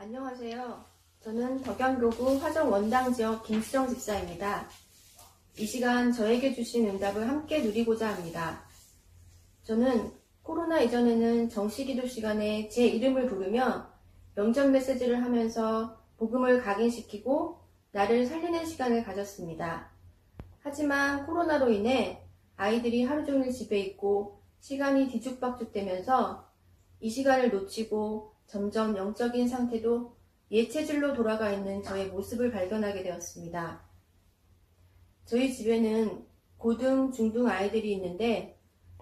안녕하세요. 저는 덕양교구 화정원당 지역 김수정 집사입니다. 이 시간 저에게 주신 응답을 함께 누리고자 합니다. 저는 코로나 이전에는 정시 기도 시간에 제 이름을 부르며 명절 메시지를 하면서 복음을 각인시키고 나를 살리는 시간을 가졌습니다. 하지만 코로나로 인해 아이들이 하루 종일 집에 있고 시간이 뒤죽박죽되면서 이 시간을 놓치고 점점 영적인 상태도 예체질로 돌아가 있는 저의 모습을 발견하게 되었습니다. 저희 집에는 고등, 중등 아이들이 있는데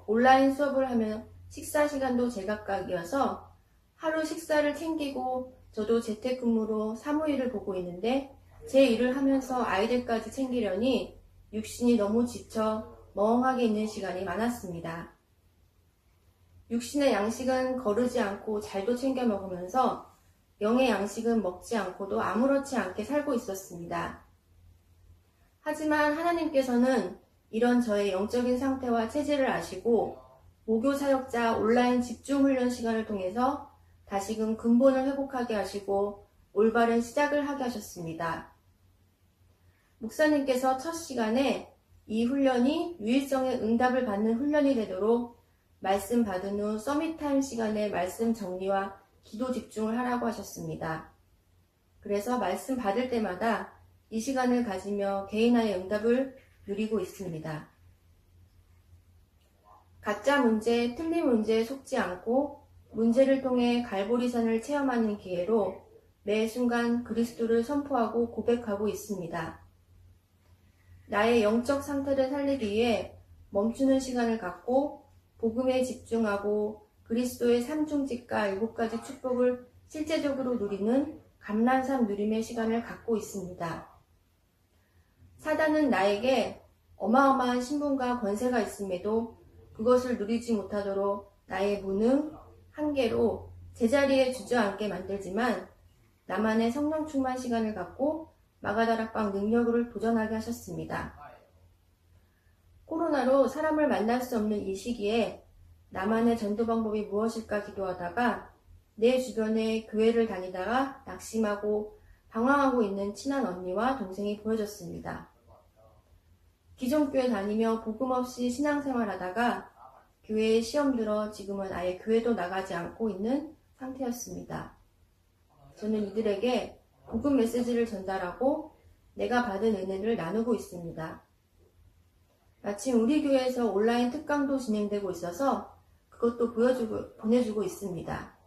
온라인 수업을 하면 식사 시간도 제각각이어서 하루 식사를 챙기고 저도 재택근무로 사무일을 보고 있는데 제 일을 하면서 아이들까지 챙기려니 육신이 너무 지쳐 멍하게 있는 시간이 많았습니다. 육신의 양식은 거르지 않고 잘도 챙겨 먹으면서 영의 양식은 먹지 않고도 아무렇지 않게 살고 있었습니다. 하지만 하나님께서는 이런 저의 영적인 상태와 체질을 아시고 모교 사역자 온라인 집중 훈련 시간을 통해서 다시금 근본을 회복하게 하시고 올바른 시작을 하게 하셨습니다. 목사님께서 첫 시간에 이 훈련이 유일성의 응답을 받는 훈련이 되도록 말씀 받은 후 서밋타임 시간에 말씀 정리와 기도 집중을 하라고 하셨습니다. 그래서 말씀 받을 때마다 이 시간을 가지며 개인화의 응답을 누리고 있습니다. 가짜 문제, 틀린 문제에 속지 않고 문제를 통해 갈보리산을 체험하는 기회로 매 순간 그리스도를 선포하고 고백하고 있습니다. 나의 영적 상태를 살리기 위해 멈추는 시간을 갖고 복음에 집중하고 그리스도의 삼중직과 일곱 가지 축복을 실제적으로 누리는 감란산 누림의 시간을 갖고 있습니다. 사단은 나에게 어마어마한 신분과 권세가 있음에도 그것을 누리지 못하도록 나의 무능, 한계로 제자리에 주저앉게 만들지만 나만의 성령 충만 시간을 갖고 마가다락방 능력을 도전하게 하셨습니다. 코로나로 사람을 만날 수 없는 이 시기에 나만의 전도 방법이 무엇일까 기도하다가 내 주변에 교회를 다니다가 낙심하고 방황하고 있는 친한 언니와 동생이 보여졌습니다. 기존 교회 다니며 복음 없이 신앙생활 하다가 교회에 시험 들어 지금은 아예 교회도 나가지 않고 있는 상태였습니다. 저는 이들에게 복음 메시지를 전달하고 내가 받은 은혜를 나누고 있습니다. 마침 우리 교회에서 온라인 특강도 진행되고 있어서 그것도 보여주고, 보내주고 있습니다.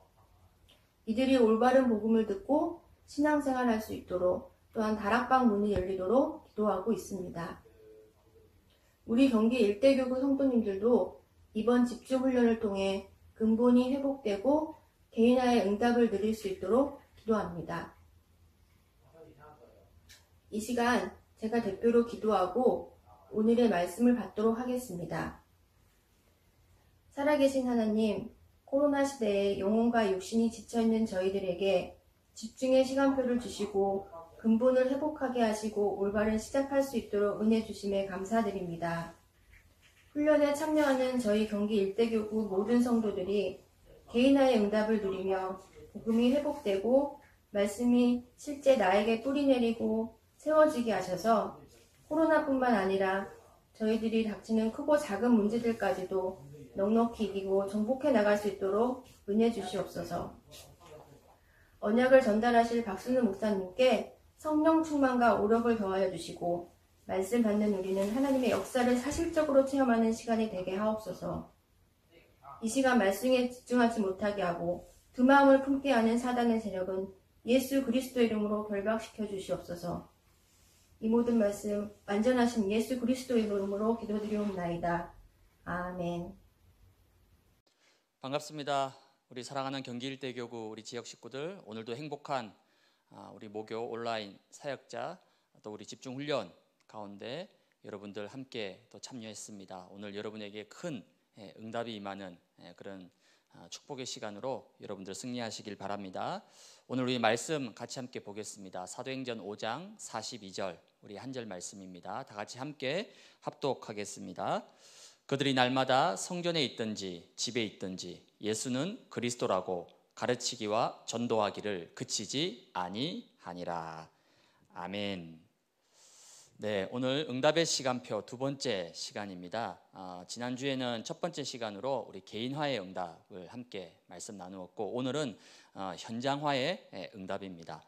이들이 올바른 복음을 듣고 신앙생활 할 수 있도록 또한 다락방 문이 열리도록 기도하고 있습니다. 우리 경기 일대교구 성도님들도 이번 집중훈련을 통해 근본이 회복되고 개인화의 응답을 드릴수 있도록 기도합니다. 이 시간 제가 대표로 기도하고 오늘의 말씀을 받도록 하겠습니다. 살아계신 하나님, 코로나 시대에 영혼과 육신이 지쳐있는 저희들에게 집중의 시간표를 주시고 근본을 회복하게 하시고 올바른 시작할 수 있도록 은혜 주심에 감사드립니다. 훈련에 참여하는 저희 경기 일대교구 모든 성도들이 개인화의 응답을 누리며 복음이 회복되고 말씀이 실제 나에게 뿌리 내리고 세워지게 하셔서 코로나뿐만 아니라 저희들이 닥치는 크고 작은 문제들까지도 넉넉히 이기고 정복해 나갈 수 있도록 은혜 주시옵소서. 언약을 전달하실 박순우 목사님께 성령 충만과 오력을 더하여 주시고 말씀 받는 우리는 하나님의 역사를 사실적으로 체험하는 시간이 되게 하옵소서. 이 시간 말씀에 집중하지 못하게 하고 두 마음을 품게 하는 사단의 세력은 예수 그리스도 이름으로 결박시켜 주시옵소서. 이 모든 말씀 완전하신 예수 그리스도의 이름으로 기도드리옵나이다. 아멘. 반갑습니다. 우리 사랑하는 경기 일대교구 우리 지역 식구들 오늘도 행복한 아, 우리 모교 온라인 사역자 또 우리 집중 훈련 가운데 여러분들 함께 또 참여했습니다. 오늘 여러분에게 큰 예, 응답이 임하는 예, 그런 아, 축복의 시간으로 여러분들 승리하시길 바랍니다. 오늘 우리 말씀 같이 함께 보겠습니다. 사도행전 5장 42절 우리 한절 말씀입니다. 다 같이 함께 합독하겠습니다. 그들이 날마다 성전에 있든지 집에 있든지 예수는 그리스도라고 가르치기와 전도하기를 그치지 아니하니라. 아멘. 네, 오늘 응답의 시간표 두 번째 시간입니다. 아, 지난주에는 첫 번째 시간으로 우리 개인화의 응답을 함께 말씀 나누었고 오늘은 아, 현장화의 응답입니다.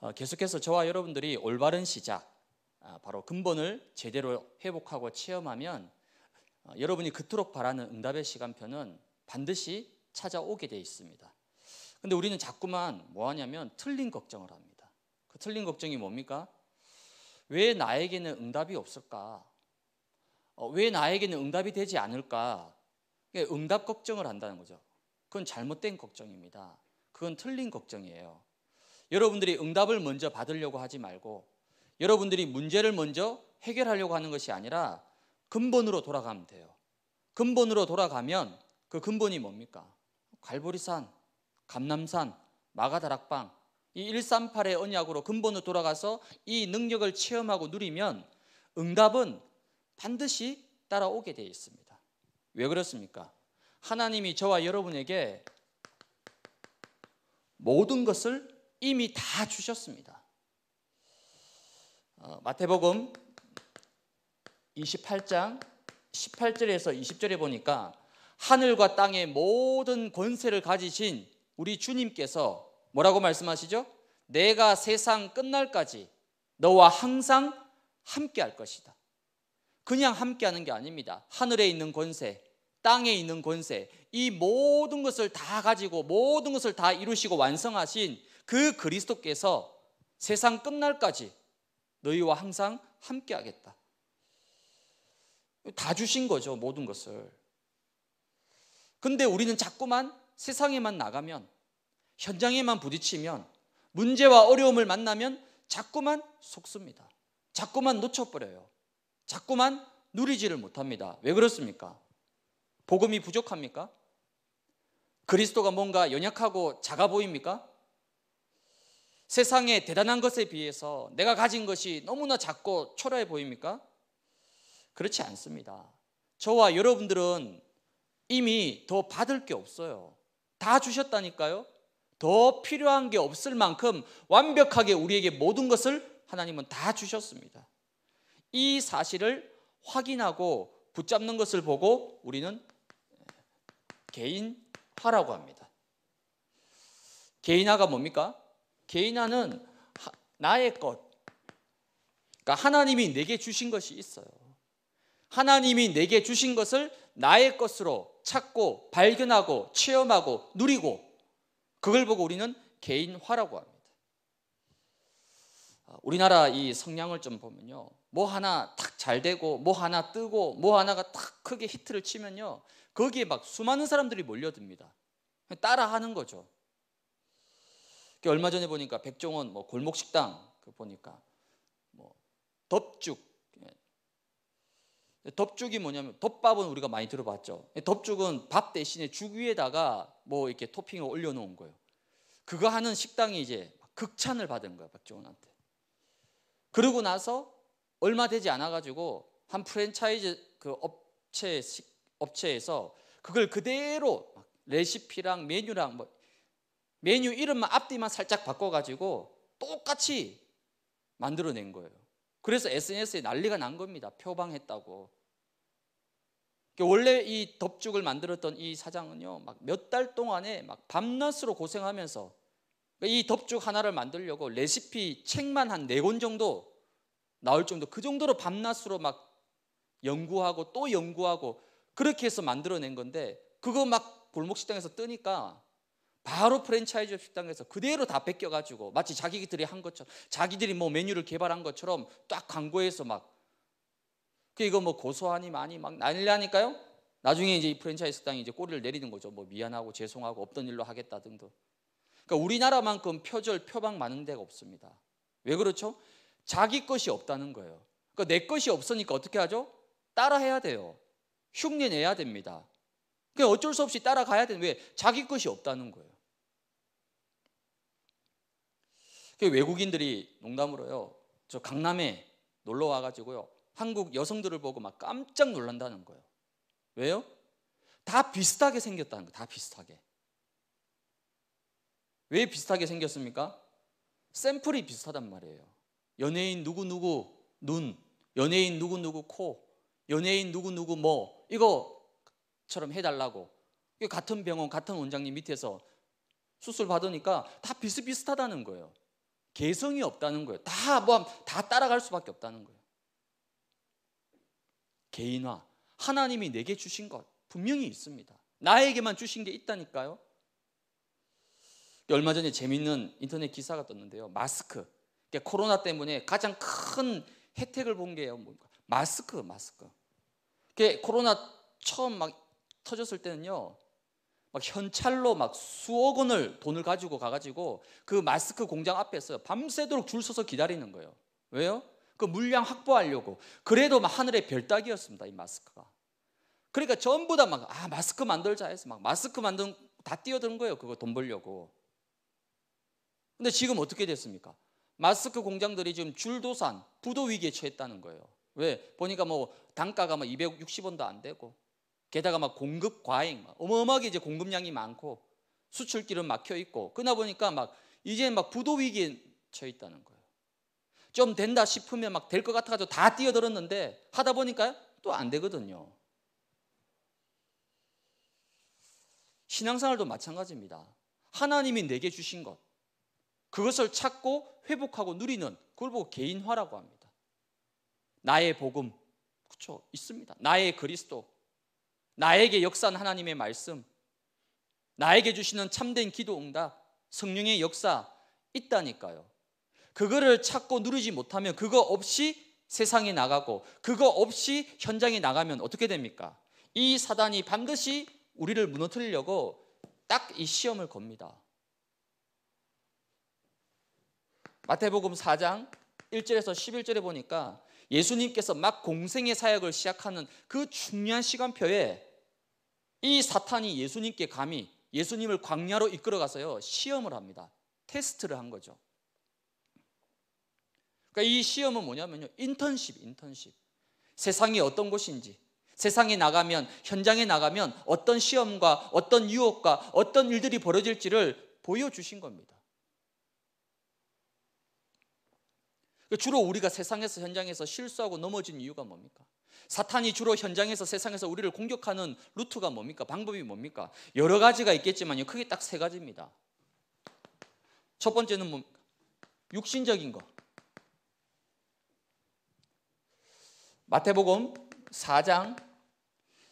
아, 계속해서 저와 여러분들이 올바른 시작, 아, 바로 근본을 제대로 회복하고 체험하면 어, 여러분이 그토록 바라는 응답의 시간표는 반드시 찾아오게 되어 있습니다. 근데 우리는 자꾸만 뭐 하냐면 틀린 걱정을 합니다. 그 틀린 걱정이 뭡니까? 왜 나에게는 응답이 없을까? 어, 왜 나에게는 응답이 되지 않을까? 응답 걱정을 한다는 거죠. 그건 잘못된 걱정입니다. 그건 틀린 걱정이에요. 여러분들이 응답을 먼저 받으려고 하지 말고 여러분들이 문제를 먼저 해결하려고 하는 것이 아니라 근본으로 돌아가면 돼요. 근본으로 돌아가면 그 근본이 뭡니까? 갈보리산, 감남산, 마가다락방 이 138의 언약으로 근본으로 돌아가서 이 능력을 체험하고 누리면 응답은 반드시 따라오게 되어 있습니다. 왜 그렇습니까? 하나님이 저와 여러분에게 모든 것을 이미 다 주셨습니다. 어, 마태복음 28장 18절에서 20절에 보니까 하늘과 땅의 모든 권세를 가지신 우리 주님께서 뭐라고 말씀하시죠? 내가 세상 끝날까지 너와 항상 함께 할 것이다. 그냥 함께 하는 게 아닙니다. 하늘에 있는 권세, 땅에 있는 권세, 이 모든 것을 다 가지고 모든 것을 다 이루시고 완성하신 그 그리스도께서 세상 끝날까지 너희와 항상 함께 하겠다. 다 주신 거죠, 모든 것을. 근데 우리는 자꾸만 세상에만 나가면 현장에만 부딪히면 문제와 어려움을 만나면 자꾸만 속습니다. 자꾸만 놓쳐버려요. 자꾸만 누리지를 못합니다. 왜 그렇습니까? 복음이 부족합니까? 그리스도가 뭔가 연약하고 작아 보입니까? 세상의 대단한 것에 비해서 내가 가진 것이 너무나 작고 초라해 보입니까? 그렇지 않습니다. 저와 여러분들은 이미 더 받을 게 없어요. 다 주셨다니까요. 더 필요한 게 없을 만큼 완벽하게 우리에게 모든 것을 하나님은 다 주셨습니다. 이 사실을 확인하고 붙잡는 것을 보고 우리는 개인화라고 합니다. 개인화가 뭡니까? 개인화는 나의 것. 그러니까 하나님이 내게 주신 것이 있어요. 하나님이 내게 주신 것을 나의 것으로 찾고 발견하고 체험하고 누리고 그걸 보고 우리는 개인화라고 합니다. 아, 우리나라 이 성향을 좀 보면요. 뭐 하나 탁 잘 되고 뭐 하나 뜨고 뭐 하나가 탁 크게 히트를 치면요. 거기에 막 수많은 사람들이 몰려듭니다. 따라하는 거죠. 얼마 전에 보니까 백종원 뭐 골목 식당 그 보니까 뭐 덥죽 덥죽이 예. 뭐냐면 덮밥은 우리가 많이 들어봤죠. 덥죽은 밥 대신에 죽 위에다가 뭐 이렇게 토핑을 올려놓은 거예요. 그거 하는 식당이 이제 극찬을 받은 거야 박종원한테 그러고 나서 얼마 되지 않아가지고 한 프랜차이즈 그 업체 업체에서 그걸 그대로 레시피랑 메뉴랑 뭐 메뉴 이름만 앞뒤만 살짝 바꿔가지고 똑같이 만들어낸 거예요. 그래서 SNS에 난리가 난 겁니다. 표방했다고. 그러니까 원래 이 덥죽을 만들었던 이 사장은요, 막 몇 달 동안에 막 밤낮으로 고생하면서 이 덥죽 하나를 만들려고 레시피 책만 한 네 권 정도 나올 정도 그 정도로 밤낮으로 막 연구하고 또 연구하고 그렇게 해서 만들어낸 건데 그거 막 골목식당에서 뜨니까 바로 프랜차이즈 식당에서 그대로 다 뺏겨가지고 마치 자기들이 한 것처럼 자기들이 뭐 메뉴를 개발한 것처럼 딱 광고해서 막 그 이거 뭐 고소하니 많이 막 난리라니까요. 나중에 이제 이 프랜차이즈 식당이 이제 꼬리를 내리는 거죠. 뭐 미안하고 죄송하고 없던 일로 하겠다 등등. 그러니까 우리나라만큼 표절 표방 많은 데가 없습니다. 왜 그렇죠? 자기 것이 없다는 거예요. 그러니까 내 것이 없으니까 어떻게 하죠? 따라해야 돼요. 흉내 내야 됩니다. 그 어쩔 수 없이 따라가야 되는 왜 자기 것이 없다는 거예요. 그 외국인들이 농담으로요. 저 강남에 놀러 와가지고요. 한국 여성들을 보고 막 깜짝 놀란다는 거예요. 왜요? 다 비슷하게 생겼다는 거예요. 다 비슷하게. 왜 비슷하게 생겼습니까? 샘플이 비슷하단 말이에요. 연예인 누구누구 눈, 연예인 누구누구 코, 연예인 누구누구 뭐, 이거 처럼 해달라고 같은 병원 같은 원장님 밑에서 수술 받으니까 다 비슷비슷하다는 거예요. 개성이 없다는 거예요. 다 뭐다 뭐, 따라갈 수밖에 없다는 거예요. 개인화. 하나님이 내게 주신 것 분명히 있습니다. 나에게만 주신 게 있다니까요. 얼마 전에 재밌는 인터넷 기사가 떴는데요. 마스크. 그러니까 코로나 때문에 가장 큰 혜택을 본 게요. 뭔가 마스크, 마스크. 그게 코로나 처음 막 터졌을 때는요. 막 현찰로 막 수억 원을 돈을 가지고 가가지고 그 마스크 공장 앞에서 밤새도록 줄 서서 기다리는 거예요. 왜요? 그 물량 확보하려고. 그래도 막 하늘의 별따기였습니다. 이 마스크가. 그러니까 전부 다 막아 마스크 만들자 해서 막 마스크 만든 다뛰어드는 거예요. 그거 돈 벌려고. 근데 지금 어떻게 됐습니까? 마스크 공장들이 지금 줄도산, 부도 위기에 처했다는 거예요. 왜? 보니까 뭐 단가가 막 260원도 안 되고 게다가 막 공급 과잉, 어마어마하게 이제 공급량이 많고 수출길은 막혀 있고 그러다 보니까 막 이제 막 부도 위기에 처 있다는 거예요. 좀 된다 싶으면 막 될 것 같아가지고 다 뛰어들었는데 하다 보니까 또 안 되거든요. 신앙생활도 마찬가지입니다. 하나님이 내게 주신 것, 그것을 찾고 회복하고 누리는 그걸 보고 개인화라고 합니다. 나의 복음, 그렇죠? 있습니다. 나의 그리스도, 나에게 역사한 하나님의 말씀, 나에게 주시는 참된 기도 응답, 성령의 역사 있다니까요. 그거를 찾고 누리지 못하면 그거 없이 세상에 나가고 그거 없이 현장에 나가면 어떻게 됩니까? 이 사단이 반드시 우리를 무너뜨리려고 딱 이 시험을 겁니다. 마태복음 4장 1절에서 11절에 보니까 예수님께서 막 공생의 사역을 시작하는 그 중요한 시간표에 이 사탄이 예수님께 감히 예수님을 광야로 이끌어가서요 시험을 합니다. 테스트를 한 거죠. 그러니까 이 시험은 뭐냐면요 인턴십, 인턴십. 세상이 어떤 곳인지, 세상에 나가면 현장에 나가면 어떤 시험과 어떤 유혹과 어떤 일들이 벌어질지를 보여주신 겁니다. 그러니까 주로 우리가 세상에서 현장에서 실수하고 넘어진 이유가 뭡니까? 사탄이 주로 현장에서 세상에서 우리를 공격하는 루트가 뭡니까? 방법이 뭡니까? 여러 가지가 있겠지만요. 크게 딱 세 가지입니다. 첫 번째는 뭐 육신적인 거. 마태복음 4장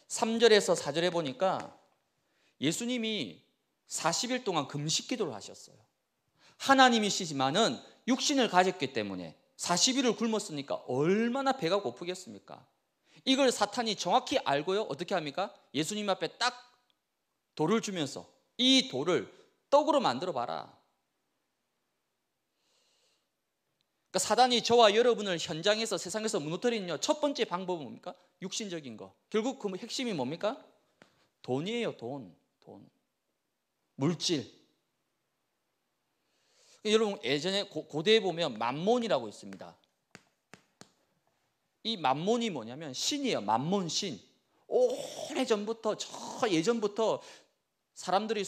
3절에서 4절에 보니까 예수님이 40일 동안 금식 기도를 하셨어요. 하나님이시지만은 육신을 가졌기 때문에 40일을 굶었으니까 얼마나 배가 고프겠습니까? 이걸 사탄이 정확히 알고요. 어떻게 합니까? 예수님 앞에 딱 돌을 주면서 이 돌을 떡으로 만들어 봐라. 그러니까 사단이 저와 여러분을 현장에서 세상에서 무너뜨리는첫 번째 방법은 뭡니까? 육신적인 거. 결국 그 핵심이 뭡니까? 돈이에요, 돈. 돈. 물질. 여러분 예전에 고대에 보면 만몬이라고 있습니다. 이 만몬이 뭐냐면 신이에요. 만몬 신. 오래 전부터 저 예전부터 사람들이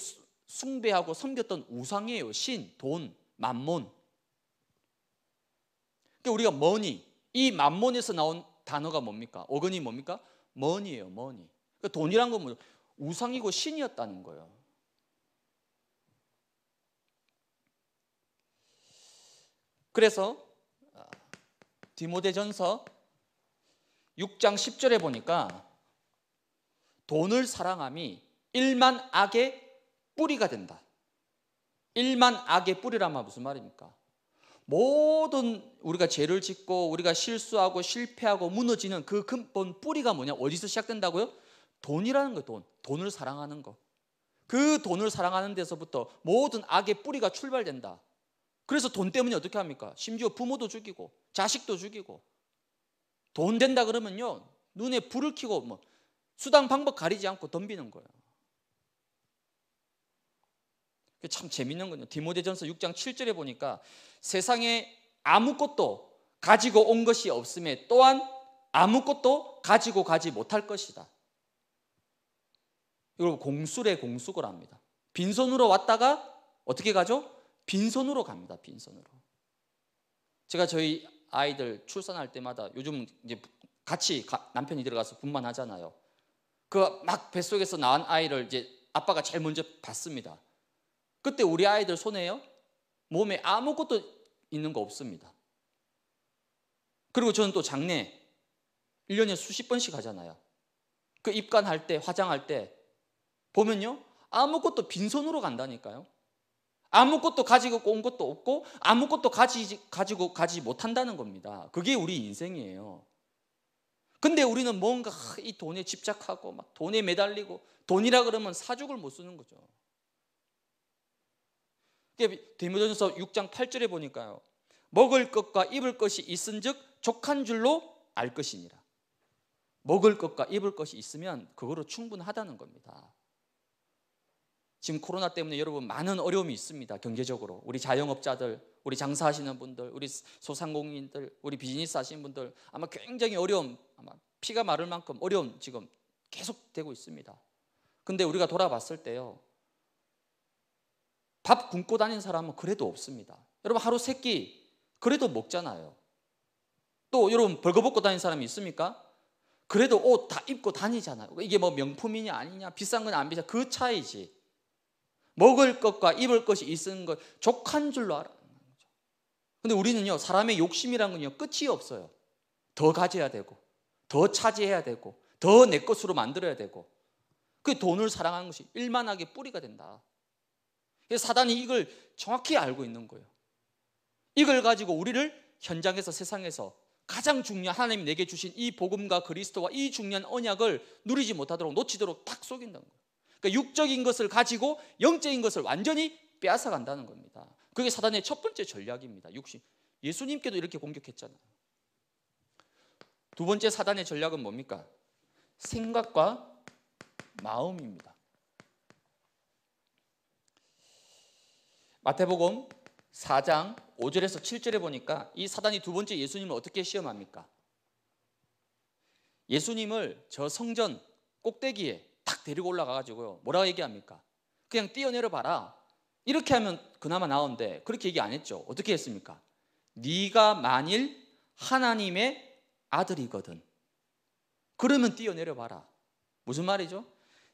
숭배하고 섬겼던 우상이에요. 신, 돈, 만몬. 그러니까 우리가 머니 이 만몬에서 나온 단어가 뭡니까? 어근이 뭡니까? 머니예요, 머니. 그러니까 돈이란 건 뭐죠? 우상이고 신이었다는 거예요. 그래서 아, 디모데전서 6장 10절에 보니까 돈을 사랑함이 일만 악의 뿌리가 된다. 일만 악의 뿌리라면 무슨 말입니까? 모든 우리가 죄를 짓고 우리가 실수하고 실패하고 무너지는 그 근본 뿌리가 뭐냐? 어디서 시작된다고요? 돈이라는 거, 돈. 돈을 사랑하는 거. 그 돈을 사랑하는 데서부터 모든 악의 뿌리가 출발된다. 그래서 돈 때문에 어떻게 합니까? 심지어 부모도 죽이고, 자식도 죽이고, 돈 된다 그러면요. 눈에 불을 켜고 뭐 수당 방법 가리지 않고 덤비는 거예요. 참 재밌는 거요 디모데전서 6장 7절에 보니까 세상에 아무것도 가지고 온 것이 없음에 또한 아무것도 가지고 가지 못할 것이다. 여러분 공수래공수거랍니다 빈손으로 왔다가 어떻게 가죠? 빈손으로 갑니다. 빈손으로. 제가 저희 아이들 출산할 때마다 요즘 이제 같이 가, 남편이 들어가서 분만하잖아요. 그 막 뱃속에서 낳은 아이를 이제 아빠가 제일 먼저 봤습니다. 그때 우리 아이들 손에요. 몸에 아무것도 있는 거 없습니다. 그리고 저는 또 장례 1년에 수십 번씩 하잖아요. 그 입간할 때, 화장할 때 보면요. 아무것도 빈손으로 간다니까요. 아무것도 가지고 온 것도 없고 아무것도 가지, 가지고 가지 못한다는 겁니다. 그게 우리 인생이에요. 근데 우리는 뭔가 이 돈에 집착하고 막 돈에 매달리고 돈이라 그러면 사족을 못 쓰는 거죠. 디모전서 6장 8절에 보니까요. 먹을 것과 입을 것이 있은즉 족한 줄로 알 것이니라. 먹을 것과 입을 것이 있으면 그거로 충분하다는 겁니다. 지금 코로나 때문에 여러분 많은 어려움이 있습니다. 경제적으로. 우리 자영업자들, 우리 장사하시는 분들, 우리 소상공인들, 우리 비즈니스 하시는 분들 아마 굉장히 어려움, 아마 피가 마를 만큼 어려움 지금 계속되고 있습니다. 근데 우리가 돌아봤을 때요. 밥 굶고 다니는 사람은 그래도 없습니다. 여러분 하루 세 끼 그래도 먹잖아요. 또 여러분 벌거벗고 다니는 사람이 있습니까? 그래도 옷 다 입고 다니잖아요. 이게 뭐 명품이냐 아니냐 비싼 건 안 비싸 그 차이지. 먹을 것과 입을 것이 있는 것 족한 줄로 알아. 근데 우리는요, 사람의 욕심이란 건요, 끝이 없어요. 더 가져야 되고, 더 차지해야 되고, 더 내 것으로 만들어야 되고. 그 돈을 사랑하는 것이 일만하게 뿌리가 된다. 사단이 이걸 정확히 알고 있는 거예요. 이걸 가지고 우리를 현장에서 세상에서 가장 중요한 하나님이 내게 주신 이 복음과 그리스도와 이 중요한 언약을 누리지 못하도록 놓치도록 탁 속인다는 거예요. 그러니까 육적인 것을 가지고 영적인 것을 완전히 빼앗아간다는 겁니다. 그게 사단의 첫 번째 전략입니다. 육신. 예수님께도 이렇게 공격했잖아요. 두 번째 사단의 전략은 뭡니까? 생각과 마음입니다. 마태복음 4장 5절에서 7절에 보니까 이 사단이 두 번째 예수님을 어떻게 시험합니까? 예수님을 저 성전 꼭대기에 데리고 올라가가지고요. 뭐라고 얘기합니까? 그냥 뛰어내려 봐라. 이렇게 하면 그나마 나은데 그렇게 얘기 안 했죠. 어떻게 했습니까? 네가 만일 하나님의 아들이거든. 그러면 뛰어내려 봐라. 무슨 말이죠?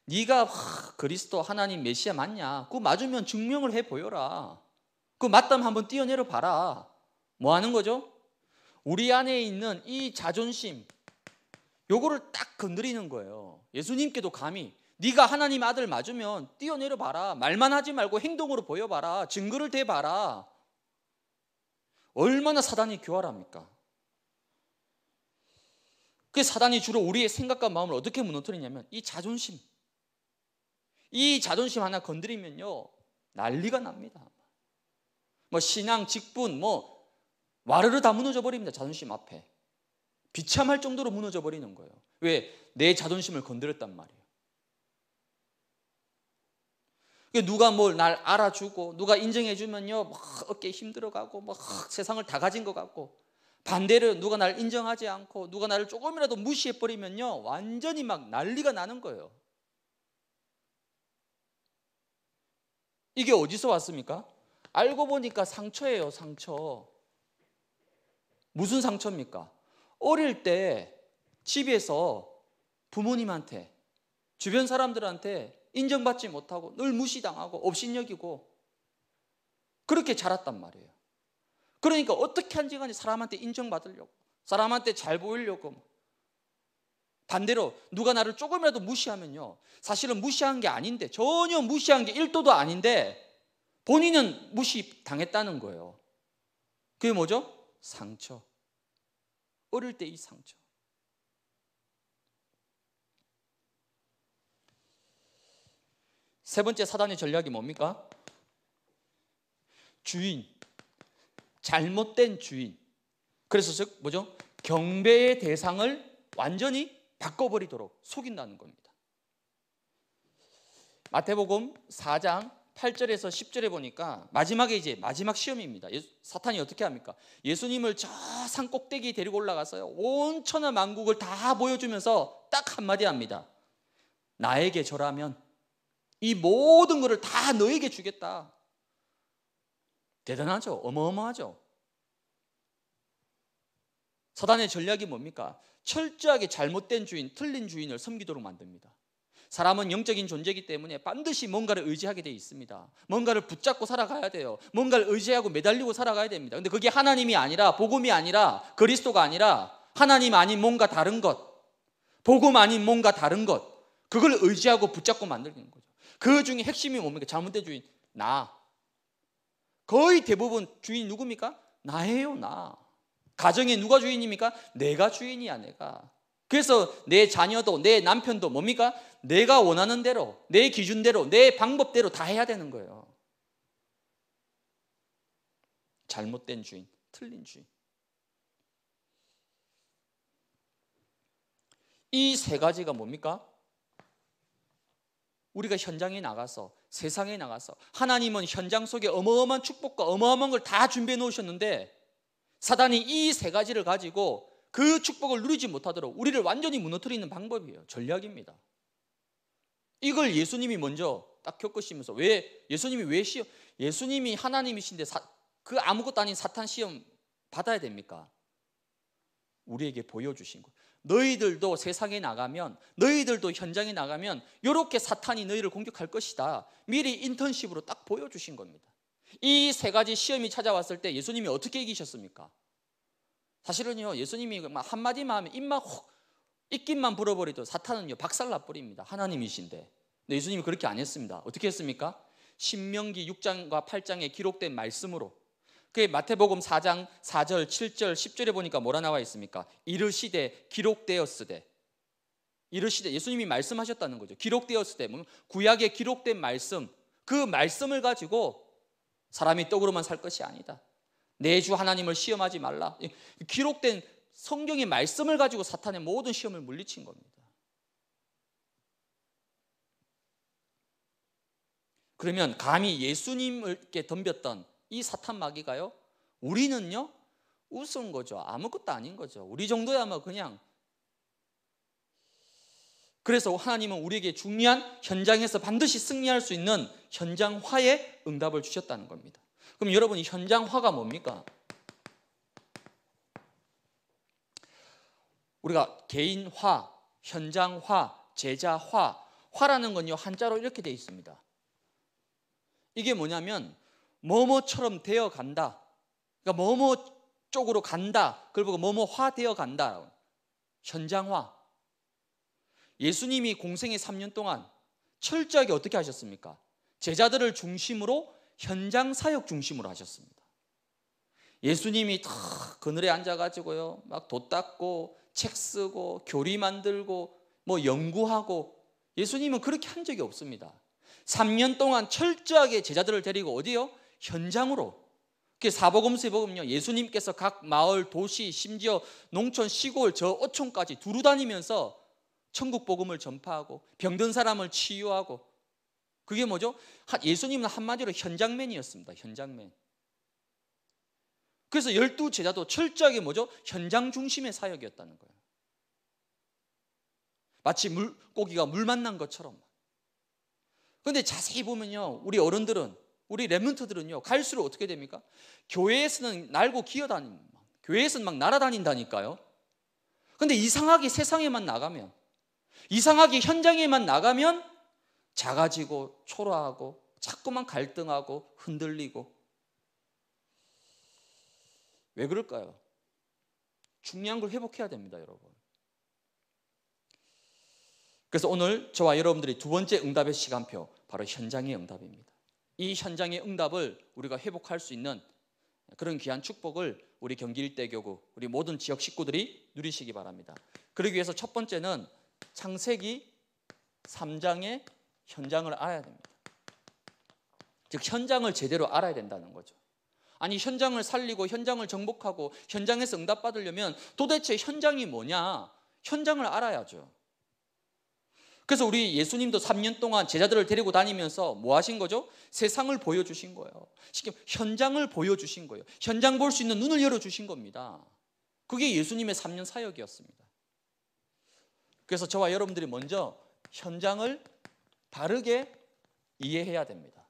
네가 그리스도 하나님 메시아 맞냐? 그거 맞으면 증명을 해 보여라. 그 맞다면 한번 뛰어내려 봐라. 뭐 하는 거죠? 우리 안에 있는 이 자존심, 요거를 딱 건드리는 거예요. 예수님께도 감히 네가 하나님 아들 맞으면 뛰어내려 봐라. 말만 하지 말고 행동으로 보여 봐라. 증거를 대 봐라. 얼마나 사단이 교활합니까? 그 사단이 주로 우리의 생각과 마음을 어떻게 무너뜨리냐면 이 자존심. 이 자존심 하나 건드리면요. 난리가 납니다. 뭐 신앙, 직분 뭐 와르르 다 무너져 버립니다. 자존심 앞에. 비참할 정도로 무너져 버리는 거예요. 왜? 내 자존심을 건드렸단 말이에요. 누가 뭘 날 알아주고 누가 인정해주면요 막 어깨 힘들어가고 막 세상을 다 가진 것 같고 반대로 누가 날 인정하지 않고 누가 나를 조금이라도 무시해버리면요 완전히 막 난리가 나는 거예요. 이게 어디서 왔습니까? 알고 보니까 상처예요 상처. 무슨 상처입니까? 어릴 때 집에서 부모님한테 주변 사람들한테 인정받지 못하고 늘 무시당하고 업신여기고 그렇게 자랐단 말이에요. 그러니까 어떻게 한지 간에 사람한테 인정받으려고 사람한테 잘 보이려고 반대로 누가 나를 조금이라도 무시하면요. 사실은 무시한 게 아닌데 전혀 무시한 게 1도도 아닌데 본인은 무시당했다는 거예요. 그게 뭐죠? 상처. 어릴 때이 상처. 세 번째 사단의 전략이 뭡니까? 주인. 잘못된 주인. 그래서 뭐죠? 경배의 대상을 완전히 바꿔버리도록 속인다는 겁니다. 마태복음 4장 8절에서 10절에 보니까 마지막에 이제 마지막 시험입니다. 예수, 사탄이 어떻게 합니까? 예수님을 저 산 꼭대기 데리고 올라가서요. 온 천하 만국을 다 보여주면서 딱 한마디 합니다. 나에게 절하면 이 모든 것을 다 너에게 주겠다. 대단하죠. 어마어마하죠. 사단의 전략이 뭡니까? 철저하게 잘못된 주인, 틀린 주인을 섬기도록 만듭니다. 사람은 영적인 존재이기 때문에 반드시 뭔가를 의지하게 돼 있습니다. 뭔가를 붙잡고 살아가야 돼요. 뭔가를 의지하고 매달리고 살아가야 됩니다. 근데 그게 하나님이 아니라 복음이 아니라 그리스도가 아니라 하나님 아닌 뭔가 다른 것. 복음 아닌 뭔가 다른 것. 그걸 의지하고 붙잡고 만들는 거죠. 그 중에 핵심이 뭡니까? 잘못된 주인 나. 거의 대부분 주인 누굽니까? 나예요, 나. 가정에 누가 주인입니까? 내가 주인이야, 내가. 그래서 내 자녀도 내 남편도 뭡니까? 내가 원하는 대로, 내 기준대로, 내 방법대로 다 해야 되는 거예요. 잘못된 주인, 틀린 주인. 이 세 가지가 뭡니까? 우리가 현장에 나가서 세상에 나가서 하나님은 현장 속에 어마어마한 축복과 어마어마한 걸 다 준비해 놓으셨는데 사단이 이 세 가지를 가지고 그 축복을 누리지 못하도록 우리를 완전히 무너뜨리는 방법이에요. 전략입니다. 이걸 예수님이 먼저 딱 겪으시면서 왜 예수님이 왜 시험 예수님이 하나님이신데 사, 그 아무것도 아닌 사탄 시험 받아야 됩니까? 우리에게 보여주신 거. 너희들도 세상에 나가면 너희들도 현장에 나가면 이렇게 사탄이 너희를 공격할 것이다. 미리 인턴십으로 딱 보여주신 겁니다. 이 세 가지 시험이 찾아왔을 때 예수님이 어떻게 이기셨습니까? 사실은요 예수님이 한 마디만 하면 입만 훅 입김만 불어버리도 사탄은요 박살나 버립니다 하나님이신데 근데 예수님이 그렇게 안 했습니다 어떻게 했습니까? 신명기 6장과 8장에 기록된 말씀으로 그 마태복음 4장 4절 7절 10절에 보니까 뭐라 나와 있습니까? 이르시되 기록되었으되 이르시되 예수님이 말씀하셨다는 거죠 기록되었으되 뭐, 구약에 기록된 말씀 그 말씀을 가지고 사람이 떡으로만 살 것이 아니다 내주 하나님을 시험하지 말라. 기록된 성경의 말씀을 가지고 사탄의 모든 시험을 물리친 겁니다. 그러면 감히 예수님께 덤볐던 이 사탄 마귀가요. 우리는요. 웃은 거죠. 아무것도 아닌 거죠. 우리 정도야 뭐 그냥 그래서 하나님은 우리에게 중요한 현장에서 반드시 승리할 수 있는 현장화의 응답을 주셨다는 겁니다. 그럼 여러분 현장화가 뭡니까? 우리가 개인화, 현장화, 제자화, 화라는 건요 한자로 이렇게 돼 있습니다. 이게 뭐냐면 뭐뭐처럼 되어 간다. 그러니까 뭐뭐 쪽으로 간다. 그걸 보고 뭐뭐화 되어 간다. 현장화. 예수님이 공생의 3년 동안 철저하게 어떻게 하셨습니까? 제자들을 중심으로 현장 사역 중심으로 하셨습니다. 예수님이 탁 그늘에 앉아가지고요, 막도 닦고, 책 쓰고, 교리 만들고, 뭐 연구하고, 예수님은 그렇게 한 적이 없습니다. 3년 동안 철저하게 제자들을 데리고 어디요? 현장으로. 그 사복음서 복음요 예수님께서 각 마을, 도시, 심지어 농촌, 시골, 저 어촌까지 두루 다니면서 천국 복음을 전파하고 병든 사람을 치유하고 그게 뭐죠? 예수님은 한마디로 현장맨이었습니다. 현장맨. 그래서 열두 제자도 철저하게 뭐죠? 현장 중심의 사역이었다는 거예요. 마치 물고기가 물 만난 것처럼. 그런데 자세히 보면요, 우리 어른들은, 우리 레몬트들은요 갈수록 어떻게 됩니까? 교회에서는 날고 기어다니는, 교회에서는 막 날아다닌다니까요. 근데 이상하게 세상에만 나가면, 이상하게 현장에만 나가면 작아지고 초라하고 자꾸만 갈등하고 흔들리고 왜 그럴까요? 중요한 걸 회복해야 됩니다, 여러분. 그래서 오늘 저와 여러분들이 두 번째 응답의 시간표 바로 현장의 응답입니다. 이 현장의 응답을 우리가 회복할 수 있는 그런 귀한 축복을 우리 경기 일대 교구 우리 모든 지역 식구들이 누리시기 바랍니다. 그러기 위해서 첫 번째는 창세기 3장의 현장을 알아야 됩니다. 즉 현장을 제대로 알아야 된다는 거죠. 아니 현장을 살리고 현장을 정복하고 현장에서 응답받으려면 도대체 현장이 뭐냐? 현장을 알아야죠. 그래서 우리 예수님도 3년 동안 제자들을 데리고 다니면서 뭐 하신 거죠? 세상을 보여주신 거예요. 지금 현장을 보여주신 거예요. 현장 볼 수 있는 눈을 열어주신 겁니다. 그게 예수님의 3년 사역이었습니다. 그래서 저와 여러분들이 먼저 현장을 바르게 이해해야 됩니다.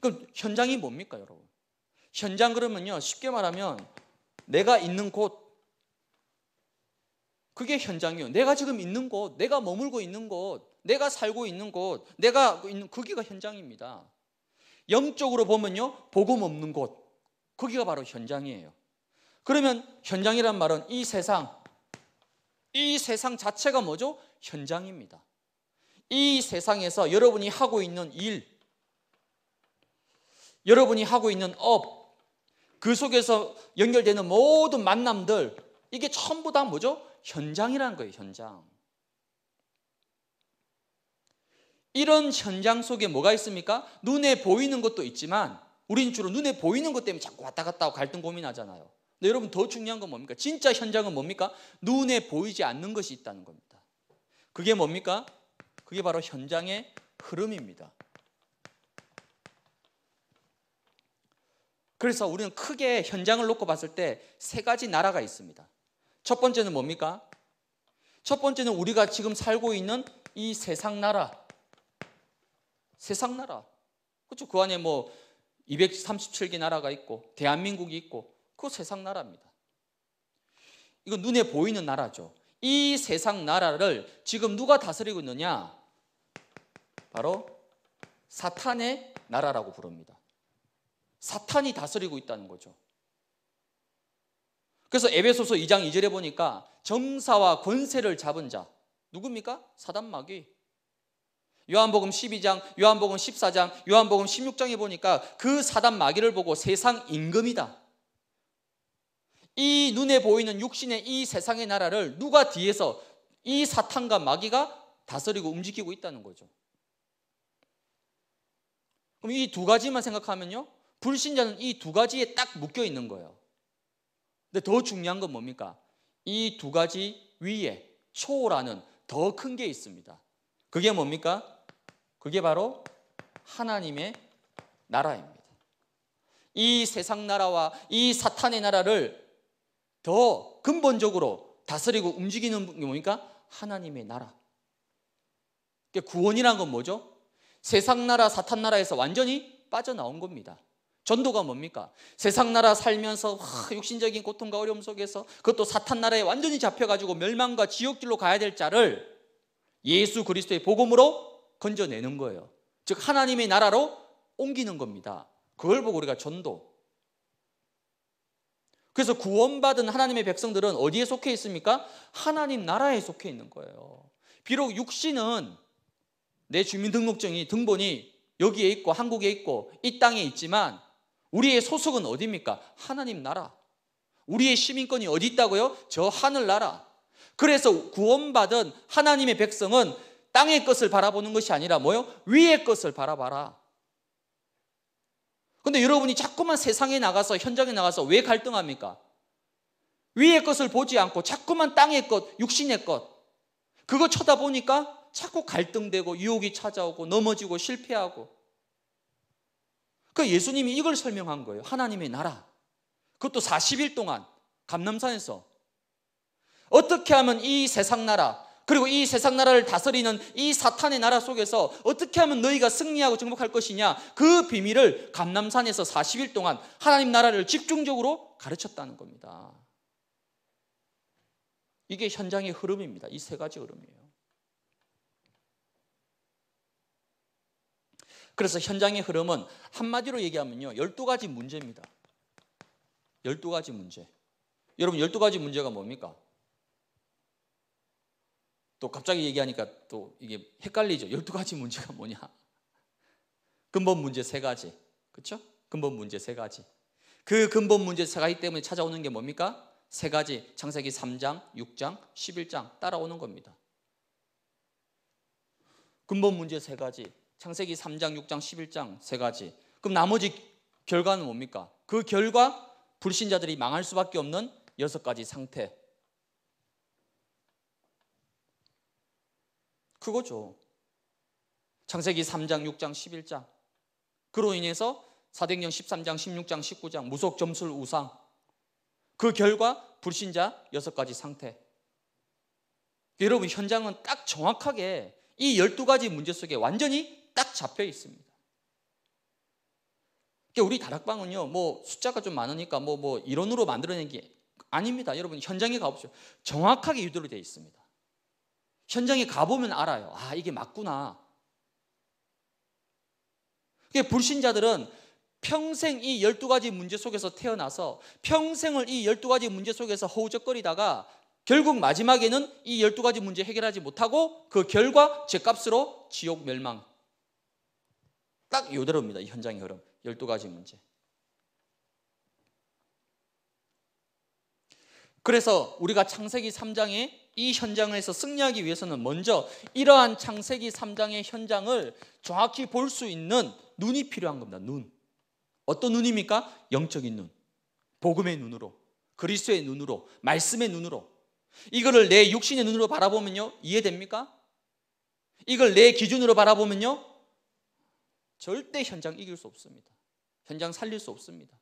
그럼 현장이 뭡니까, 여러분? 현장 그러면요, 쉽게 말하면 내가 있는 곳, 그게 현장이요. 내가 지금 있는 곳, 내가 머물고 있는 곳, 내가 살고 있는 곳, 내가 있는 거기가 현장입니다. 영적으로 보면요, 복음 없는 곳, 거기가 바로 현장이에요. 그러면 현장이란 말은 이 세상, 이 세상 자체가 뭐죠? 현장입니다. 이 세상에서 여러분이 하고 있는 일, 여러분이 하고 있는 업, 그 속에서 연결되는 모든 만남들, 이게 전부 다 뭐죠? 현장이라는 거예요, 현장. 이런 현장 속에 뭐가 있습니까? 눈에 보이는 것도 있지만, 우린 주로 눈에 보이는 것 때문에 자꾸 왔다 갔다 하고 갈등 고민하잖아요. 근데 여러분 더 중요한 건 뭡니까? 진짜 현장은 뭡니까? 눈에 보이지 않는 것이 있다는 겁니다. 그게 뭡니까? 그게 바로 현장의 흐름입니다. 그래서 우리는 크게 현장을 놓고 봤을 때 세 가지 나라가 있습니다. 첫 번째는 뭡니까? 첫 번째는 우리가 지금 살고 있는 이 세상 나라. 세상 나라. 그렇죠. 그 안에 뭐 237개 나라가 있고 대한민국이 있고 그 세상 나라입니다. 이거 눈에 보이는 나라죠. 이 세상 나라를 지금 누가 다스리고 있느냐? 바로 사탄의 나라라고 부릅니다. 사탄이 다스리고 있다는 거죠. 그래서 에베소서 2장 2절에 보니까 정사와 권세를 잡은 자 누굽니까? 사단 마귀. 요한복음 12장, 요한복음 14장, 요한복음 16장에 보니까 그 사단 마귀를 보고 세상 임금이다. 이 눈에 보이는 육신의 이 세상의 나라를 누가 뒤에서 이 사탄과 마귀가 다스리고 움직이고 있다는 거죠. 그럼 이 두 가지만 생각하면요. 불신자는 이 두 가지에 딱 묶여 있는 거예요. 근데 더 중요한 건 뭡니까? 이 두 가지 위에 초라는 더 큰 게 있습니다. 그게 뭡니까? 그게 바로 하나님의 나라입니다. 이 세상 나라와 이 사탄의 나라를 더 근본적으로 다스리고 움직이는 게 뭡니까? 하나님의 나라. 그러니까 구원이란 건 뭐죠? 세상 나라 사탄 나라에서 완전히 빠져나온 겁니다. 전도가 뭡니까? 세상 나라 살면서 육신적인 고통과 어려움 속에서 그것도 사탄 나라에 완전히 잡혀가지고 멸망과 지옥길로 가야 될 자를 예수 그리스도의 복음으로 건져내는 거예요. 즉 하나님의 나라로 옮기는 겁니다. 그걸 보고 우리가 전도. 그래서 구원받은 하나님의 백성들은 어디에 속해 있습니까? 하나님 나라에 속해 있는 거예요. 비록 육신은 내 주민등록증이 등본이 여기에 있고 한국에 있고 이 땅에 있지만 우리의 소속은 어디입니까? 하나님 나라. 우리의 시민권이 어디 있다고요? 저 하늘나라. 그래서 구원받은 하나님의 백성은 땅의 것을 바라보는 것이 아니라 뭐요? 위의 것을 바라봐라. 근데 여러분이 자꾸만 세상에 나가서 현장에 나가서 왜 갈등합니까? 위의 것을 보지 않고 자꾸만 땅의 것, 육신의 것 그거 쳐다보니까 자꾸 갈등되고 유혹이 찾아오고 넘어지고 실패하고. 그 예수님이 이걸 설명한 거예요. 하나님의 나라. 그것도 40일 동안 감남산에서 어떻게 하면 이 세상 나라 그리고 이 세상 나라를 다스리는 이 사탄의 나라 속에서 어떻게 하면 너희가 승리하고 정복할 것이냐 그 비밀을 감남산에서 40일 동안 하나님 나라를 집중적으로 가르쳤다는 겁니다. 이게 현장의 흐름입니다. 이 세 가지 흐름이에요. 그래서 현장의 흐름은 한마디로 얘기하면요. 12가지 문제입니다. 12가지 문제. 여러분 12가지 문제가 뭡니까? 또 갑자기 얘기하니까 또 이게 헷갈리죠. 12가지 문제가 뭐냐? 근본 문제 3가지. 그렇죠? 근본 문제 3가지. 그 근본 문제 3가지 때문에 찾아오는 게 뭡니까? 세 가지 창세기 3장, 6장, 11장 따라오는 겁니다. 근본 문제 세 가지. 창세기 3장, 6장, 11장 세 가지. 그럼 나머지 결과는 뭡니까? 그 결과 불신자들이 망할 수밖에 없는 여섯 가지 상태. 그거죠. 창세기 3장, 6장, 11장. 그로 인해서 사도행전 13장, 16장, 19장 무속 점술 우상. 그 결과 불신자 여섯 가지 상태. 여러분 현장은 딱 정확하게 이1 2 가지 문제 속에 완전히 딱 잡혀 있습니다. 우리 다락방은요, 뭐 숫자가 좀 많으니까 뭐, 뭐 이론으로 만들어낸 게 아닙니다. 여러분, 현장에 가보시오 정확하게 유도로 되어 있습니다. 현장에 가보면 알아요. 아, 이게 맞구나. 불신자들은 평생 이 12가지 문제 속에서 태어나서 평생을 이 12가지 문제 속에서 허우적거리다가 결국 마지막에는 이 12가지 문제 해결하지 못하고 그 결과 죄값으로 지옥 멸망 딱 요대로입니다. 이 현장의 흐름. 12가지 문제. 그래서 우리가 창세기 3장에 이 현장에서 승리하기 위해서는 먼저 이러한 창세기 3장의 현장을 정확히 볼 수 있는 눈이 필요한 겁니다. 눈. 어떤 눈입니까? 영적인 눈. 복음의 눈으로. 그리스도의 눈으로. 말씀의 눈으로. 이거를 내 육신의 눈으로 바라보면요. 이해됩니까? 이걸 내 기준으로 바라보면요. 절대 현장 이길 수 없습니다. 현장 살릴 수 없습니다.